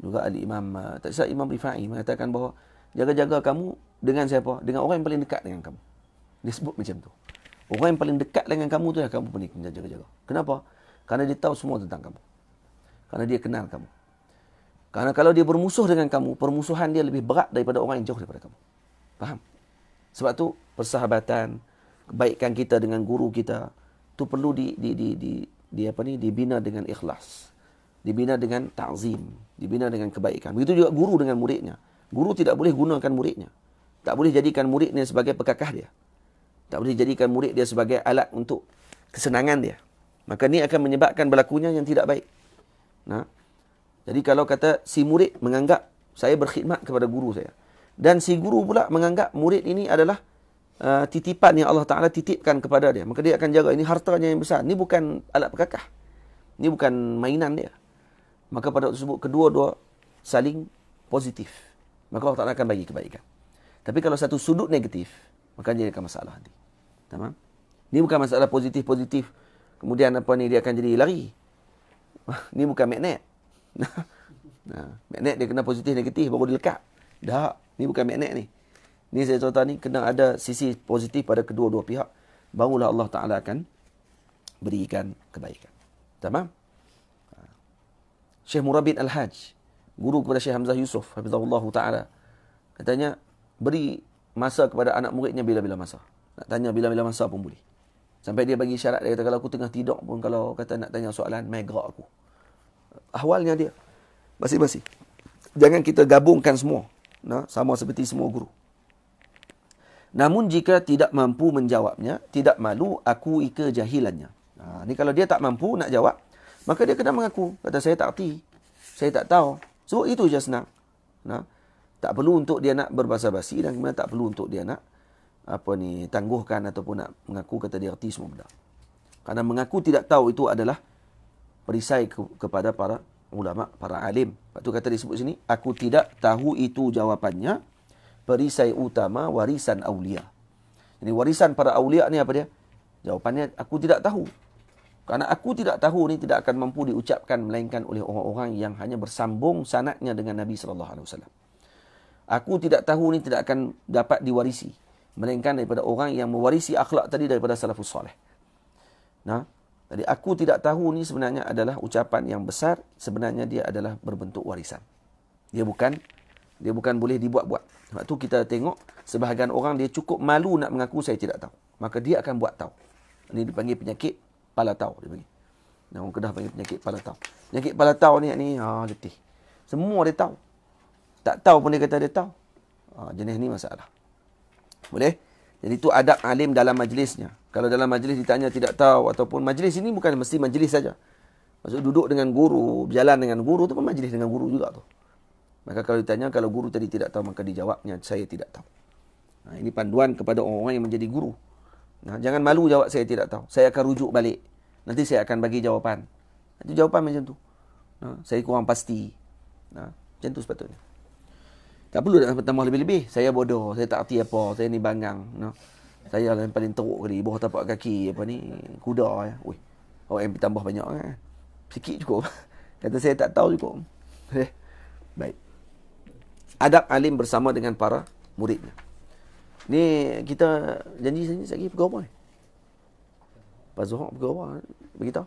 juga al-Imam uh, tak salah Imam Rifai mengatakan bahawa jaga-jaga kamu dengan siapa? Dengan orang yang paling dekat dengan kamu. Dia sebut macam tu. Orang yang paling dekat dengan kamu tu yang kamu perlu kena jaga-jaga. Kenapa? Karena dia tahu semua tentang kamu. Karena dia kenal kamu. Karena kalau dia bermusuh dengan kamu, permusuhan dia lebih berat daripada orang yang jauh daripada kamu. Faham? Sebab tu persahabatan, kebaikan kita dengan guru kita tu perlu di di di di, di apa ni dibina dengan ikhlas dibina dengan ta'zim, dibina dengan kebaikan. Begitu juga guru dengan muridnya. Guru tidak boleh gunakan muridnya. Tak boleh jadikan muridnya sebagai pekakah dia. Tak boleh jadikan murid dia sebagai alat untuk kesenangan dia. Maka ini akan menyebabkan berlakunya yang tidak baik. Nah. Jadi kalau kata si murid menganggap saya berkhidmat kepada guru saya dan si guru pula menganggap murid ini adalah Uh, titipan yang Allah Ta'ala titipkan kepada dia. Maka dia akan jaga. Ini hartanya yang besar. Ini bukan alat pekakah. Ini bukan mainan dia maka pada waktu tersebut kedua-dua saling positif. Maka Allah Ta'ala akan bagi kebaikan. Tapi kalau satu sudut negatif, maka dia akan masalah nanti. Ini bukan masalah positif-positif. Kemudian apa ni, dia akan jadi lari. Ini bukan magnet. nah, magnet dia kena positif-negatif baru dia lekat. Dah. Ini bukan magnet ni. Ini saya cerita ni, kena ada sisi positif pada kedua-dua pihak. Barulah Allah Ta'ala akan berikan kebaikan. Tamam? Syekh Murabit Al-Hajj Guru kepada Syekh Hamzah Yusuf Hafizahullah Ta'ala Katanya Beri masa kepada anak muridnya bila-bila masa Nak tanya bila-bila masa pun boleh Sampai dia bagi syarat Dia kata kalau aku tengah tidur pun Kalau kata nak tanya soalan Megak aku Ahwalnya dia Masih-masih Jangan kita gabungkan semua nah, Sama seperti semua guru Namun jika tidak mampu menjawabnya Tidak malu aku ikut jahilannya ha, Ni kalau dia tak mampu nak jawab maka dia kena mengaku kata saya tak tahu, saya tak tahu sebab itu je senang nah tak perlu untuk dia nak berbasa basi dan kemudian tak perlu untuk dia nak apa ni tangguhkan ataupun nak mengaku kata dia erti semua benda kerana mengaku tidak tahu itu adalah perisai ke- kepada para ulama para alim Lepas tu kata disebut sini aku tidak tahu itu jawapannya perisai utama warisan aulia jadi warisan para aulia ni apa dia jawapannya aku tidak tahu Karena aku tidak tahu ni tidak akan mampu diucapkan melainkan oleh orang-orang yang hanya bersambung sanatnya dengan Nabi sallallahu alaihi wasallam. Aku tidak tahu ni tidak akan dapat diwarisi melainkan daripada orang yang mewarisi akhlak tadi daripada salafus soleh. Nah, jadi aku tidak tahu ni sebenarnya adalah ucapan yang besar, sebenarnya dia adalah berbentuk warisan. Dia bukan dia bukan boleh dibuat-buat. Sebab tu kita tengok sebahagian orang dia cukup malu nak mengaku saya tidak tahu. Maka dia akan buat tahu. Ini dipanggil penyakit palatau dia panggil. Yang orang Kedah panggil penyakit palatau. Penyakit palatau ni ni ha letih. Semua dia tahu. Tak tahu pun dia kata dia tahu. Ha, jenis ni masalah. Boleh? Jadi itu adab alim dalam majlisnya. Kalau dalam majlis ditanya tidak tahu ataupun majlis ini bukan mesti majlis saja. Maksud duduk dengan guru, berjalan dengan guru tu pun majlis dengan guru juga tu. Maka kalau ditanya kalau guru tadi tidak tahu maka dijawabnya saya tidak tahu. Nah, ha, ini panduan kepada orang-orang yang menjadi guru. Nah, jangan malu jawab saya tidak tahu. Saya akan rujuk balik. Nanti saya akan bagi jawapan. Itu jawapan macam tu. Ha, saya kurang pasti. Ha, macam tu sepatutnya. Tak perlu nak bertambah lebih-lebih. Saya bodoh. Saya tak hati apa. Saya ni bangang. Saya lah yang paling teruk kali. Bawah tapak kaki. Apa ni? Kuda. Ya. Weh. Awak yang bertambah banyak kan? Sikit cukup. Kata saya tak tahu cukup. Eh, baik. Adab alim bersama dengan para muridnya. Ni kita janji-janji lagi pegawai. Lepas Zohor pergi Allah Beritahu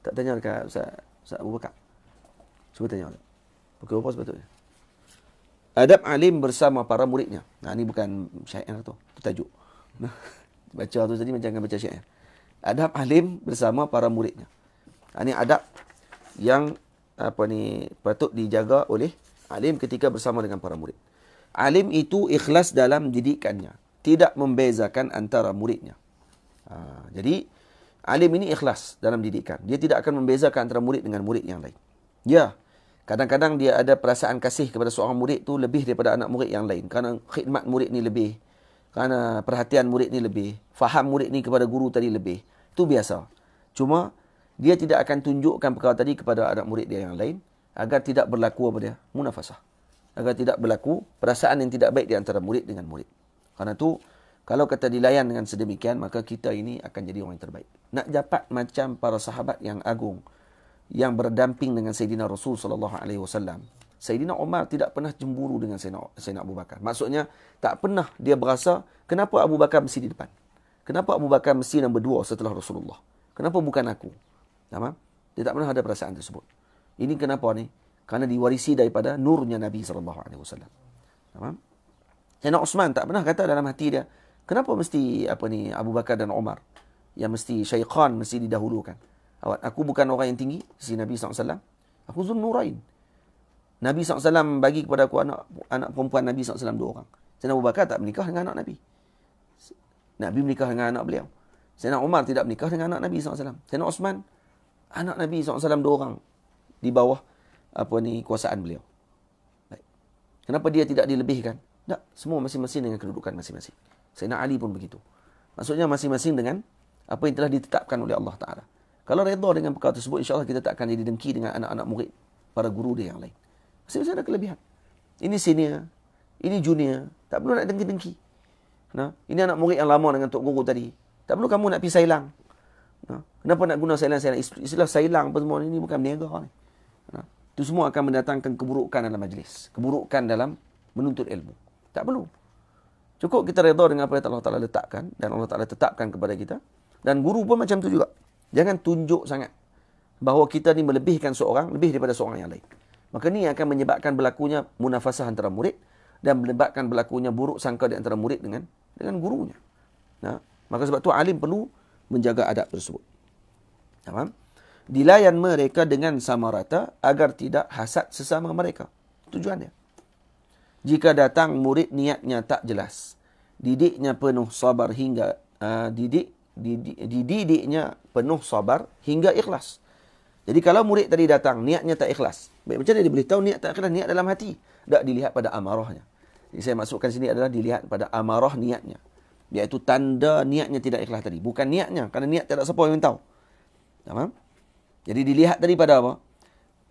Tak tanya dekat Ustaz Ustaz Abu Bakar Cuba tanya dia Pergi Allah sepatutnya Adab Alim bersama para muridnya Nah ni bukan syair tu Itu tajuk Baca tu tadi macam kan baca syair Adab Alim bersama para muridnya Nah ni adab Yang apa ni patut dijaga oleh alim ketika bersama dengan para murid. Alim itu ikhlas dalam didikannya, tidak membezakan antara muridnya. Ha, jadi, alim ini ikhlas dalam didikan. Dia tidak akan membezakan antara murid dengan murid yang lain. Ya, kadang-kadang dia ada perasaan kasih kepada seorang murid tu lebih daripada anak murid yang lain. Kerana khidmat murid ni lebih. Kerana perhatian murid ni lebih. Faham murid ni kepada guru tadi lebih. Itu biasa. Cuma, dia tidak akan tunjukkan perkara tadi kepada anak murid dia yang lain agar tidak berlaku apa dia? Munafasah. Agar tidak berlaku perasaan yang tidak baik di antara murid dengan murid. Kerana tu kalau kata dilayan dengan sedemikian, maka kita ini akan jadi orang yang terbaik. Nak dapat macam para sahabat yang agung, yang berdamping dengan Sayyidina Rasul sallallahu alaihi wasallam. Sayyidina Umar tidak pernah cemburu dengan Sayyidina Abu Bakar. Maksudnya, tak pernah dia berasa kenapa Abu Bakar mesti di depan. Kenapa Abu Bakar mesti nombor dua setelah Rasulullah. Kenapa bukan aku? Nama? Dia tak pernah ada perasaan tersebut. Ini kenapa ni? Kerana diwarisi daripada nurnya Nabi SAW. Nama? Sayyidina Osman tak pernah kata dalam hati dia, Kenapa mesti apa ni Abu Bakar dan Umar yang mesti syaitan mesti didahulukan? Awak, aku bukan orang yang tinggi, si Nabi SAW. Aku Zul Nurain. Nabi SAW bagi kepada aku anak anak perempuan Nabi SAW dua orang. Sayyidina Abu Bakar tak menikah dengan anak Nabi. Nabi menikah dengan anak beliau. Sayyidina Umar tidak menikah dengan anak Nabi SAW. Sayyidina Osman, anak Nabi SAW dua orang di bawah apa ni kuasaan beliau. Kenapa dia tidak dilebihkan? Tak, semua masing-masing dengan kedudukan masing-masing. Sayyidina Ali pun begitu. Maksudnya masing-masing dengan apa yang telah ditetapkan oleh Allah Ta'ala. Kalau reda dengan perkara tersebut, insyaAllah kita tak akan jadi dengki dengan anak-anak murid, para guru dia yang lain. Masing-masing ada kelebihan. Ini senior, ini junior, tak perlu nak dengki-dengki. Nah, ini anak murid yang lama dengan Tok Guru tadi. Tak perlu kamu nak pergi sailang. Nah, kenapa nak guna sailang-sailang? Istilah sailang apa semua ini bukan berniaga. Ni. Nah, itu semua akan mendatangkan keburukan dalam majlis. Keburukan dalam menuntut ilmu. Tak perlu. Cukup kita redha dengan apa yang Allah Ta'ala letakkan. Dan Allah Ta'ala tetapkan kepada kita. Dan guru pun macam tu juga. Jangan tunjuk sangat. Bahawa kita ni melebihkan seorang. Lebih daripada seorang yang lain. Maka ni akan menyebabkan berlakunya munafasah antara murid. Dan menyebabkan berlakunya buruk sangka di antara murid dengan dengan gurunya. Nah, maka sebab tu alim perlu menjaga adab tersebut. Faham? Dilayan mereka dengan sama rata agar tidak hasad sesama mereka. Tujuannya. dia. Jika datang murid niatnya tak jelas, didiknya penuh sabar hingga uh, didik didik didiknya penuh sabar hingga ikhlas. Jadi kalau murid tadi datang niatnya tak ikhlas, baik macam mana dia boleh tahu niat tak ikhlas niat dalam hati? Tak dilihat pada amarahnya. Jadi saya masukkan sini adalah dilihat pada amarah niatnya. Iaitu tanda niatnya tidak ikhlas tadi. Bukan niatnya. Kerana niat tidak siapa yang tahu. Tamam? Jadi dilihat tadi pada apa?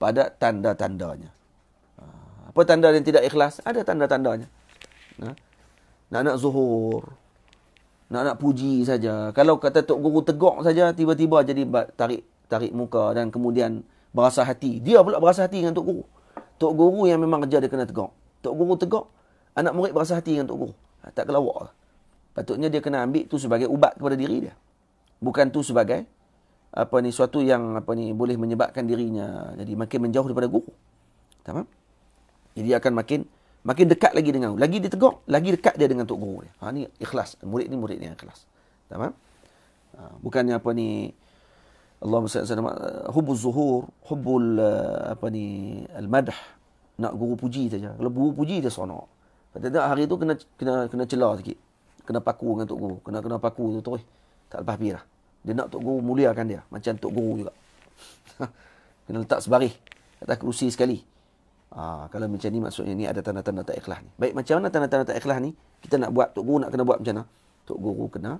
Pada tanda-tandanya. Apa tanda yang tidak ikhlas? Ada tanda-tandanya. Ha? Nak-nak zuhur. Nak-nak puji saja. Kalau kata Tok Guru tegok saja, tiba-tiba jadi tarik tarik muka dan kemudian berasa hati. Dia pula berasa hati dengan Tok Guru. Tok Guru yang memang kerja dia kena tegok. Tok Guru tegok, anak murid berasa hati dengan Tok Guru. Ha, tak kelawak lah. Patutnya dia kena ambil tu sebagai ubat kepada diri dia. Bukan tu sebagai apa ni suatu yang apa ni boleh menyebabkan dirinya jadi makin menjauh daripada guru. Tamam? Jadi dia akan makin makin dekat lagi dengan lagi dia tegur, lagi dekat dia dengan tok guru dia. Ha ni ikhlas, murid ni murid ni yang ikhlas. Tamam? Ha, bukannya apa ni Allah SWT sallam eh, hubbu zuhur, hubbu eh, apa ni al madh nak guru puji saja. Kalau guru puji dia sonok. Padahal hari tu kena kena kena celah sikit. Kena paku dengan tok guru, kena kena paku tu terus. Eh, tak lepas pirah. Dia nak tok guru muliakan dia macam tok guru juga. kena letak sebaris atas kerusi sekali. Ha, kalau macam ni maksudnya ni ada tanda-tanda tak ikhlas ni. Baik macam mana tanda-tanda tak ikhlas ni? Kita nak buat tok guru nak kena buat macam mana? Tok guru kena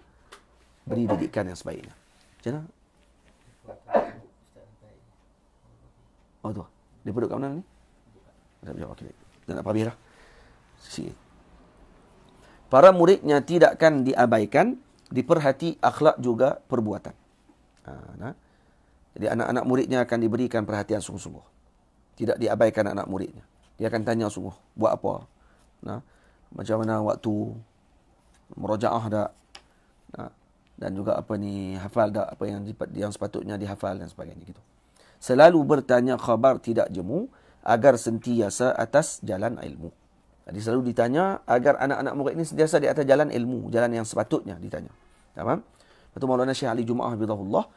beri didikan yang sebaiknya. Macam mana? Oh tu. Dia duduk kat mana ni? Tak jawab okey. Dia nak pamirah. Sisi. Para muridnya tidakkan diabaikan, diperhati akhlak juga perbuatan. Ha, nah. Jadi anak-anak muridnya akan diberikan perhatian sungguh-sungguh tidak diabaikan anak muridnya. Dia akan tanya sungguh, buat apa? Nah, macam mana waktu merojaah dak? Nah, dan juga apa ni hafal dak apa yang yang sepatutnya dihafal dan sebagainya gitu. Selalu bertanya khabar tidak jemu agar sentiasa atas jalan ilmu. Jadi selalu ditanya agar anak-anak murid ini sentiasa di atas jalan ilmu, jalan yang sepatutnya ditanya. Tamam? Itu Maulana Syekh Ali Jumaah bidahullah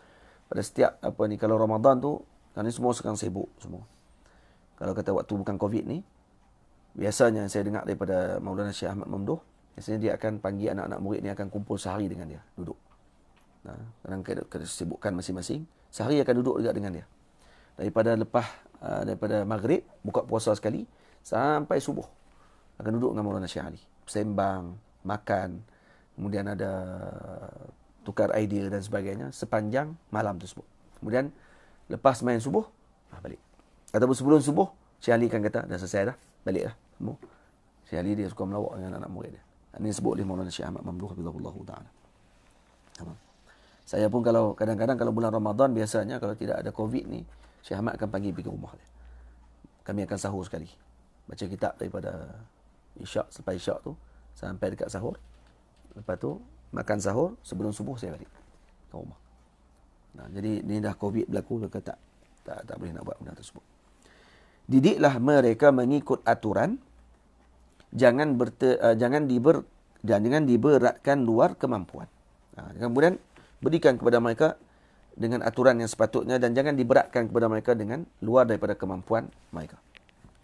pada setiap apa ni kalau Ramadan tu kan semua sekarang sibuk semua kalau kata waktu bukan covid ni biasanya saya dengar daripada Maulana Syekh Ahmad Mamduh biasanya dia akan panggil anak-anak murid ni akan kumpul sehari dengan dia duduk nah ha, kadang kadang kena sibukkan masing-masing sehari akan duduk juga dengan dia daripada lepas ha, daripada maghrib buka puasa sekali sampai subuh akan duduk dengan Maulana Syekh Ali sembang makan kemudian ada tukar idea dan sebagainya sepanjang malam tersebut kemudian lepas main subuh ah, balik Ataupun sebelum subuh, Syekh Ali akan kata, dah selesai dah, balik baliklah. Syekh Ali dia suka melawak dengan anak-anak murid dia. Ini sebut oleh Maulana Syekh Ahmad Mamduh Habibullah Ta'ala. Saya pun kalau kadang-kadang kalau bulan Ramadan biasanya kalau tidak ada COVID ni, Syekh Ahmad akan pergi pergi rumah dia. Kami akan sahur sekali. Baca kitab daripada Isyak selepas Isyak tu sampai dekat sahur. Lepas tu makan sahur sebelum subuh saya balik ke rumah. Nah, jadi ni dah COVID berlaku ke tak, tak? Tak, tak boleh nak buat benda tersebut didiklah mereka mengikut aturan jangan berte, uh, jangan diber jangan diberatkan luar kemampuan uh, kemudian berikan kepada mereka dengan aturan yang sepatutnya dan jangan diberatkan kepada mereka dengan luar daripada kemampuan mereka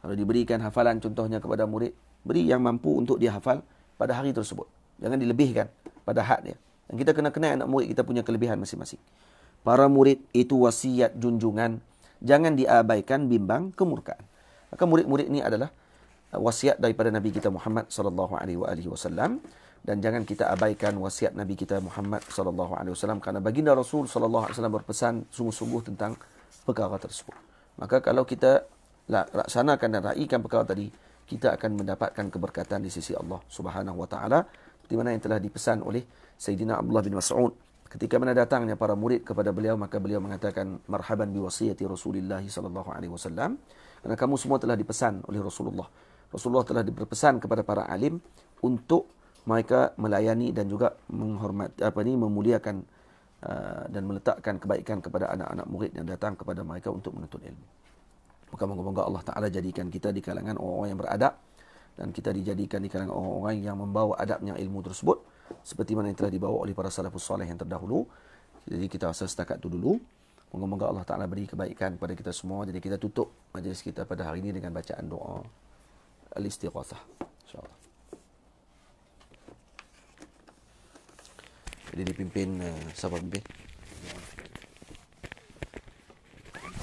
kalau diberikan hafalan contohnya kepada murid beri yang mampu untuk dia hafal pada hari tersebut jangan dilebihkan pada had dia dan kita kena kenal anak murid kita punya kelebihan masing-masing para murid itu wasiat junjungan jangan diabaikan bimbang kemurkaan. Maka murid-murid ini adalah uh, wasiat daripada Nabi kita Muhammad sallallahu alaihi wasallam dan jangan kita abaikan wasiat Nabi kita Muhammad sallallahu alaihi wasallam kerana baginda Rasul sallallahu alaihi wasallam berpesan sungguh-sungguh tentang perkara tersebut. Maka kalau kita laksanakan dan raikan perkara tadi, kita akan mendapatkan keberkatan di sisi Allah Subhanahu wa taala di mana yang telah dipesan oleh Sayyidina Abdullah bin Mas'ud Ketika mana datangnya para murid kepada beliau maka beliau mengatakan marhaban bi wasiyati Rasulillah sallallahu alaihi wasallam. Karena kamu semua telah dipesan oleh Rasulullah. Rasulullah telah diperpesan kepada para alim untuk mereka melayani dan juga menghormat apa ni memuliakan uh, dan meletakkan kebaikan kepada anak-anak murid yang datang kepada mereka untuk menuntut ilmu. Maka moga-moga Allah Taala jadikan kita di kalangan orang-orang yang beradab dan kita dijadikan di kalangan orang-orang yang membawa adabnya ilmu tersebut seperti mana yang telah dibawa oleh para salafus soleh yang terdahulu. Jadi kita rasa setakat itu dulu. Moga-moga Allah Ta'ala beri kebaikan kepada kita semua. Jadi kita tutup majlis kita pada hari ini dengan bacaan doa al-istighwasah. InsyaAllah. Jadi dipimpin, uh, siapa pimpin?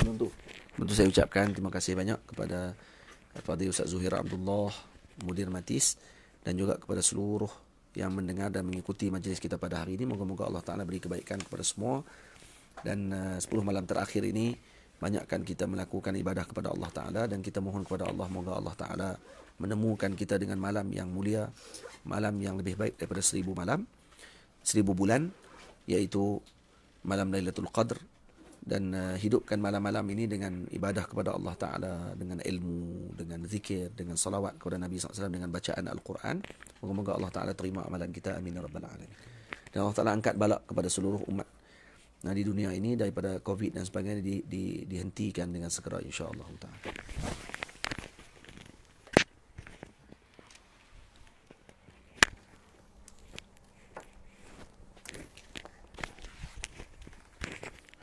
Tentu. Tentu saya ucapkan terima kasih banyak kepada Fadil Ustaz Zuhir Abdullah, Mudir Matis dan juga kepada seluruh yang mendengar dan mengikuti majlis kita pada hari ini. Moga-moga Allah Ta'ala beri kebaikan kepada semua. Dan uh, 10 malam terakhir ini, banyakkan kita melakukan ibadah kepada Allah Ta'ala dan kita mohon kepada Allah, moga Allah Ta'ala menemukan kita dengan malam yang mulia, malam yang lebih baik daripada seribu malam, seribu bulan, yaitu malam Lailatul Qadr dan uh, hidupkan malam-malam ini dengan ibadah kepada Allah Taala dengan ilmu dengan zikir dengan salawat kepada Nabi SAW dengan bacaan Al-Quran Semoga Allah Taala terima amalan kita amin ya rabbal alamin dan Allah Taala angkat balak kepada seluruh umat nah, di dunia ini daripada covid dan sebagainya di, di, dihentikan dengan segera Insya Allah taala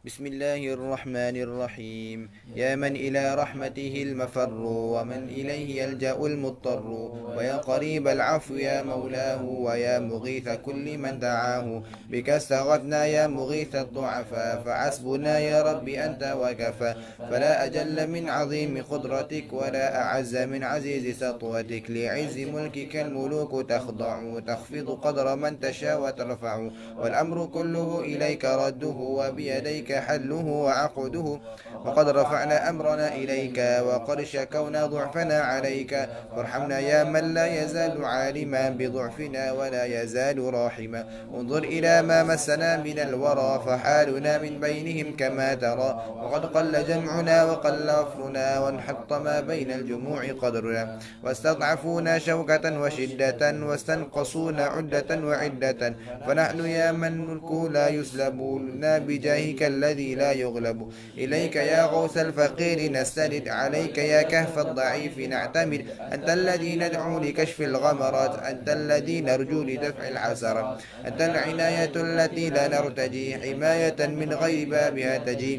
بسم الله الرحمن الرحيم يا من إلى رحمته المفر ومن إليه يلجأ المضطر ويا قريب العفو يا مولاه ويا مغيث كل من دعاه بك استغثنا يا مغيث الضعفاء فحسبنا يا رب أنت وكفى فلا أجل من عظيم قدرتك ولا أعز من عزيز سطوتك لعز ملكك الملوك تخضع تخفض قدر من تشاء وترفع والأمر كله إليك رده وبيديك حله وعقده وقد رفعنا أمرنا إليك وقد شكونا ضعفنا عليك فارحمنا يا من لا يزال عالما بضعفنا ولا يزال راحما انظر إلى ما مسنا من الورى فحالنا من بينهم كما ترى وقد قل جمعنا وقل وفرنا وانحط ما بين الجموع قدرنا واستضعفونا شوكة وشدة واستنقصونا عدة وعدة فنحن يا من ملكه لا يسلبون بجاهك الذي لا يغلب إليك يا غوث الفقير نستند عليك يا كهف الضعيف نعتمد أنت الذي ندعو لكشف الغمرات أنت الذي نرجو لدفع العسرات أنت العناية التي لا نرتجي حماية من غير بابها تجي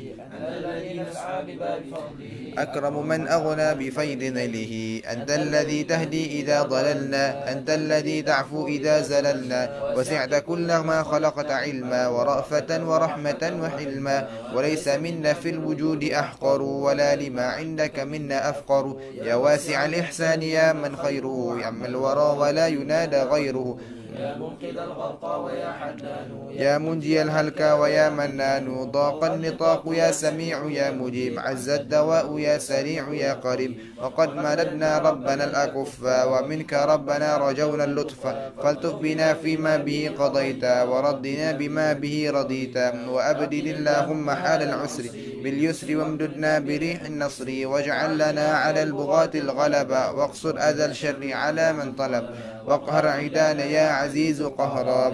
أكرم من أغنى بفيض نيله أنت الذي تهدي إذا ضللنا أنت الذي تعفو إذا زللنا وسعت كل ما خلقت علما ورأفة ورحمة وحلما وليس منا في الوجود أحقر ولا لما عندك منا أفقر يا واسع الإحسان يا من خيره يعمل الورى ولا ينادى غيره يا منقذ الغرقى ويا حنان يا منجي الهلكى ويا منان ضاق النطاق يا سميع يا مجيب عز الدواء يا سريع يا قريب وقد مددنا ربنا الأكفى ومنك ربنا رجونا اللطف فالتف بنا فيما به قضيت وردنا بما به رضيت وأبدل اللهم حال العسر باليسر وامددنا بريح النصر واجعل لنا على البغاة الغلبة واقصر أذى الشر على من طلب واقهر عيدان يا عزيز قهرا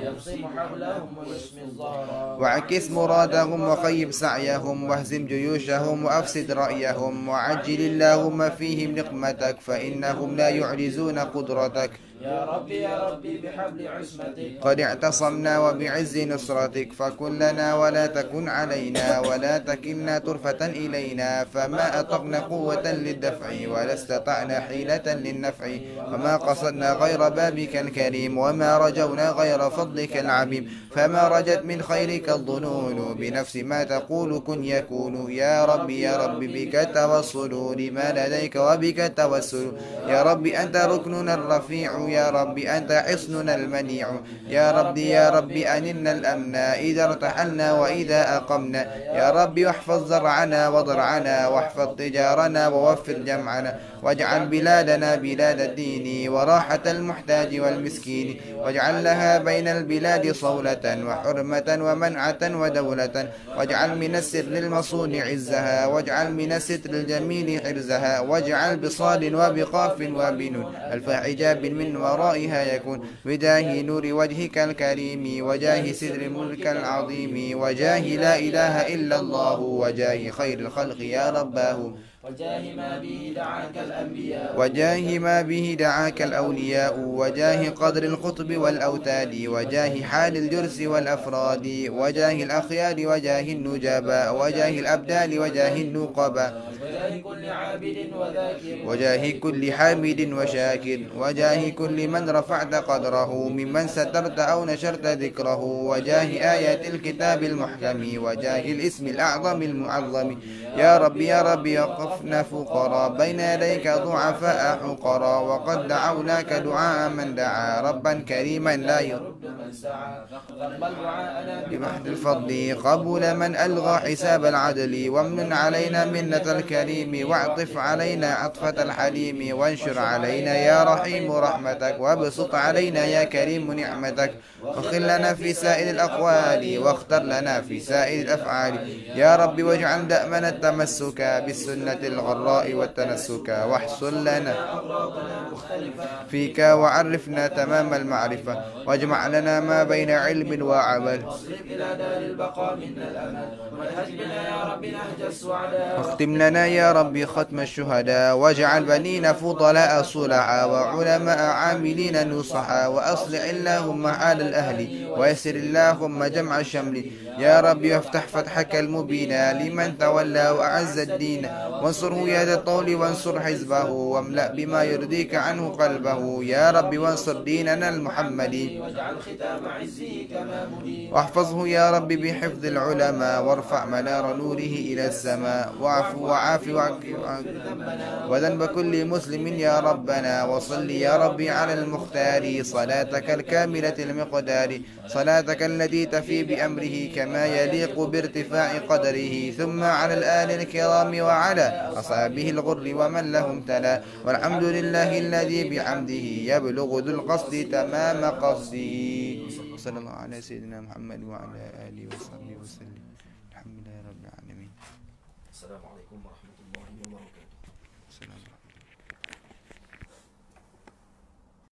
وعكس مرادهم وخيب سعيهم واهزم جيوشهم وأفسد رأيهم وعجل اللهم فيهم نقمتك فإنهم لا يعجزون قدرتك يا ربي يا ربي بحبل عصمتك قد اعتصمنا وبعز نصرتك فكلنا ولا تكن علينا ولا تكلنا طرفة إلينا فما أطقنا قوة للدفع ولا استطعنا حيلة للنفع وما قصدنا غير بابك الكريم وما رجونا غير فضلك العميم فما رجت من خيرك الظنون بنفس ما تقول كن يكون يا ربي يا ربي بك توصل لما لديك وبك توسل يا ربي أنت ركننا الرفيع يا رب أنت حصننا المنيع يا رب يا ربي أننا الأمن إذا ارتحلنا وإذا أقمنا يا رب احفظ زرعنا وضرعنا واحفظ تجارنا ووفر جمعنا واجعل بلادنا بلاد الدين وراحة المحتاج والمسكين واجعل لها بين البلاد صولة وحرمة ومنعة ودولة واجعل من السر المصون عزها واجعل من الستر الجميل حرزها واجعل بصاد وبقاف وبنون ألف حجاب من ورائها يكون بجاه نور وجهك الكريم وجاه سدر ملك العظيم وجاه لا إله إلا الله وجاه خير الخلق يا رباه وجاه ما به دعاك الأنبياء وجاه ما به دعاك الأولياء وجاه قدر القطب والأوتاد وجاه حال الجرس والأفراد وجاه الأخيار وجاه النجباء وجاه الأبدال وجاه النقباء وجاه كل عابد وذاكر كل حامد وشاكر وجاه كل من رفعت قدره ممن سترت أو نشرت ذكره وجاه آيات الكتاب المحكم وجاه الاسم الأعظم المعظم يا رب يا رب يقف عرفنا فقرا بين يديك ضعفاء حقرا وقد دعوناك دعاء من دعا ربا كريما لا يرد من سعى الفضل قبل من ألغى حساب العدل وامن علينا منة الكريم واعطف علينا عطفة الحليم وانشر علينا يا رحيم رحمتك وابسط علينا يا كريم نعمتك وخل لنا في سائر الأقوال واختر لنا في سائر الأفعال يا رب واجعل دأمنا التمسك بالسنة الغراء والتنسك واحصل لنا فيك وعرفنا تمام المعرفة واجمع لنا ما بين علم وعمل واختم لنا يا ربي ختم الشهداء واجعل بنينا فضلاء صلعا وعلماء عاملين نصحا وأصلح اللهم حال الأهل ويسر اللهم جمع الشمل يا ربي افتح فتحك المبين لمن تولى وأعز الدين وانصره يد الطول وانصر حزبه واملأ بما يرضيك عنه قلبه يا رب وانصر ديننا المحمدي واحفظه يا رب بحفظ العلماء وارفع منار نوره إلى السماء واعف وعاف وذنب كل مسلم يا ربنا وصل يا ربي على المختار صلاتك الكاملة المقدار صلاتك التي تفي بأمره كما يليق بارتفاع قدره ثم على الآل الكرام وعلى أصابه الغر ومن لهم تلا والحمد لله الذي بحمده يبلغ ذو القصد تمام قصده صلى الله على سيدنا محمد وعلى آله وصحبه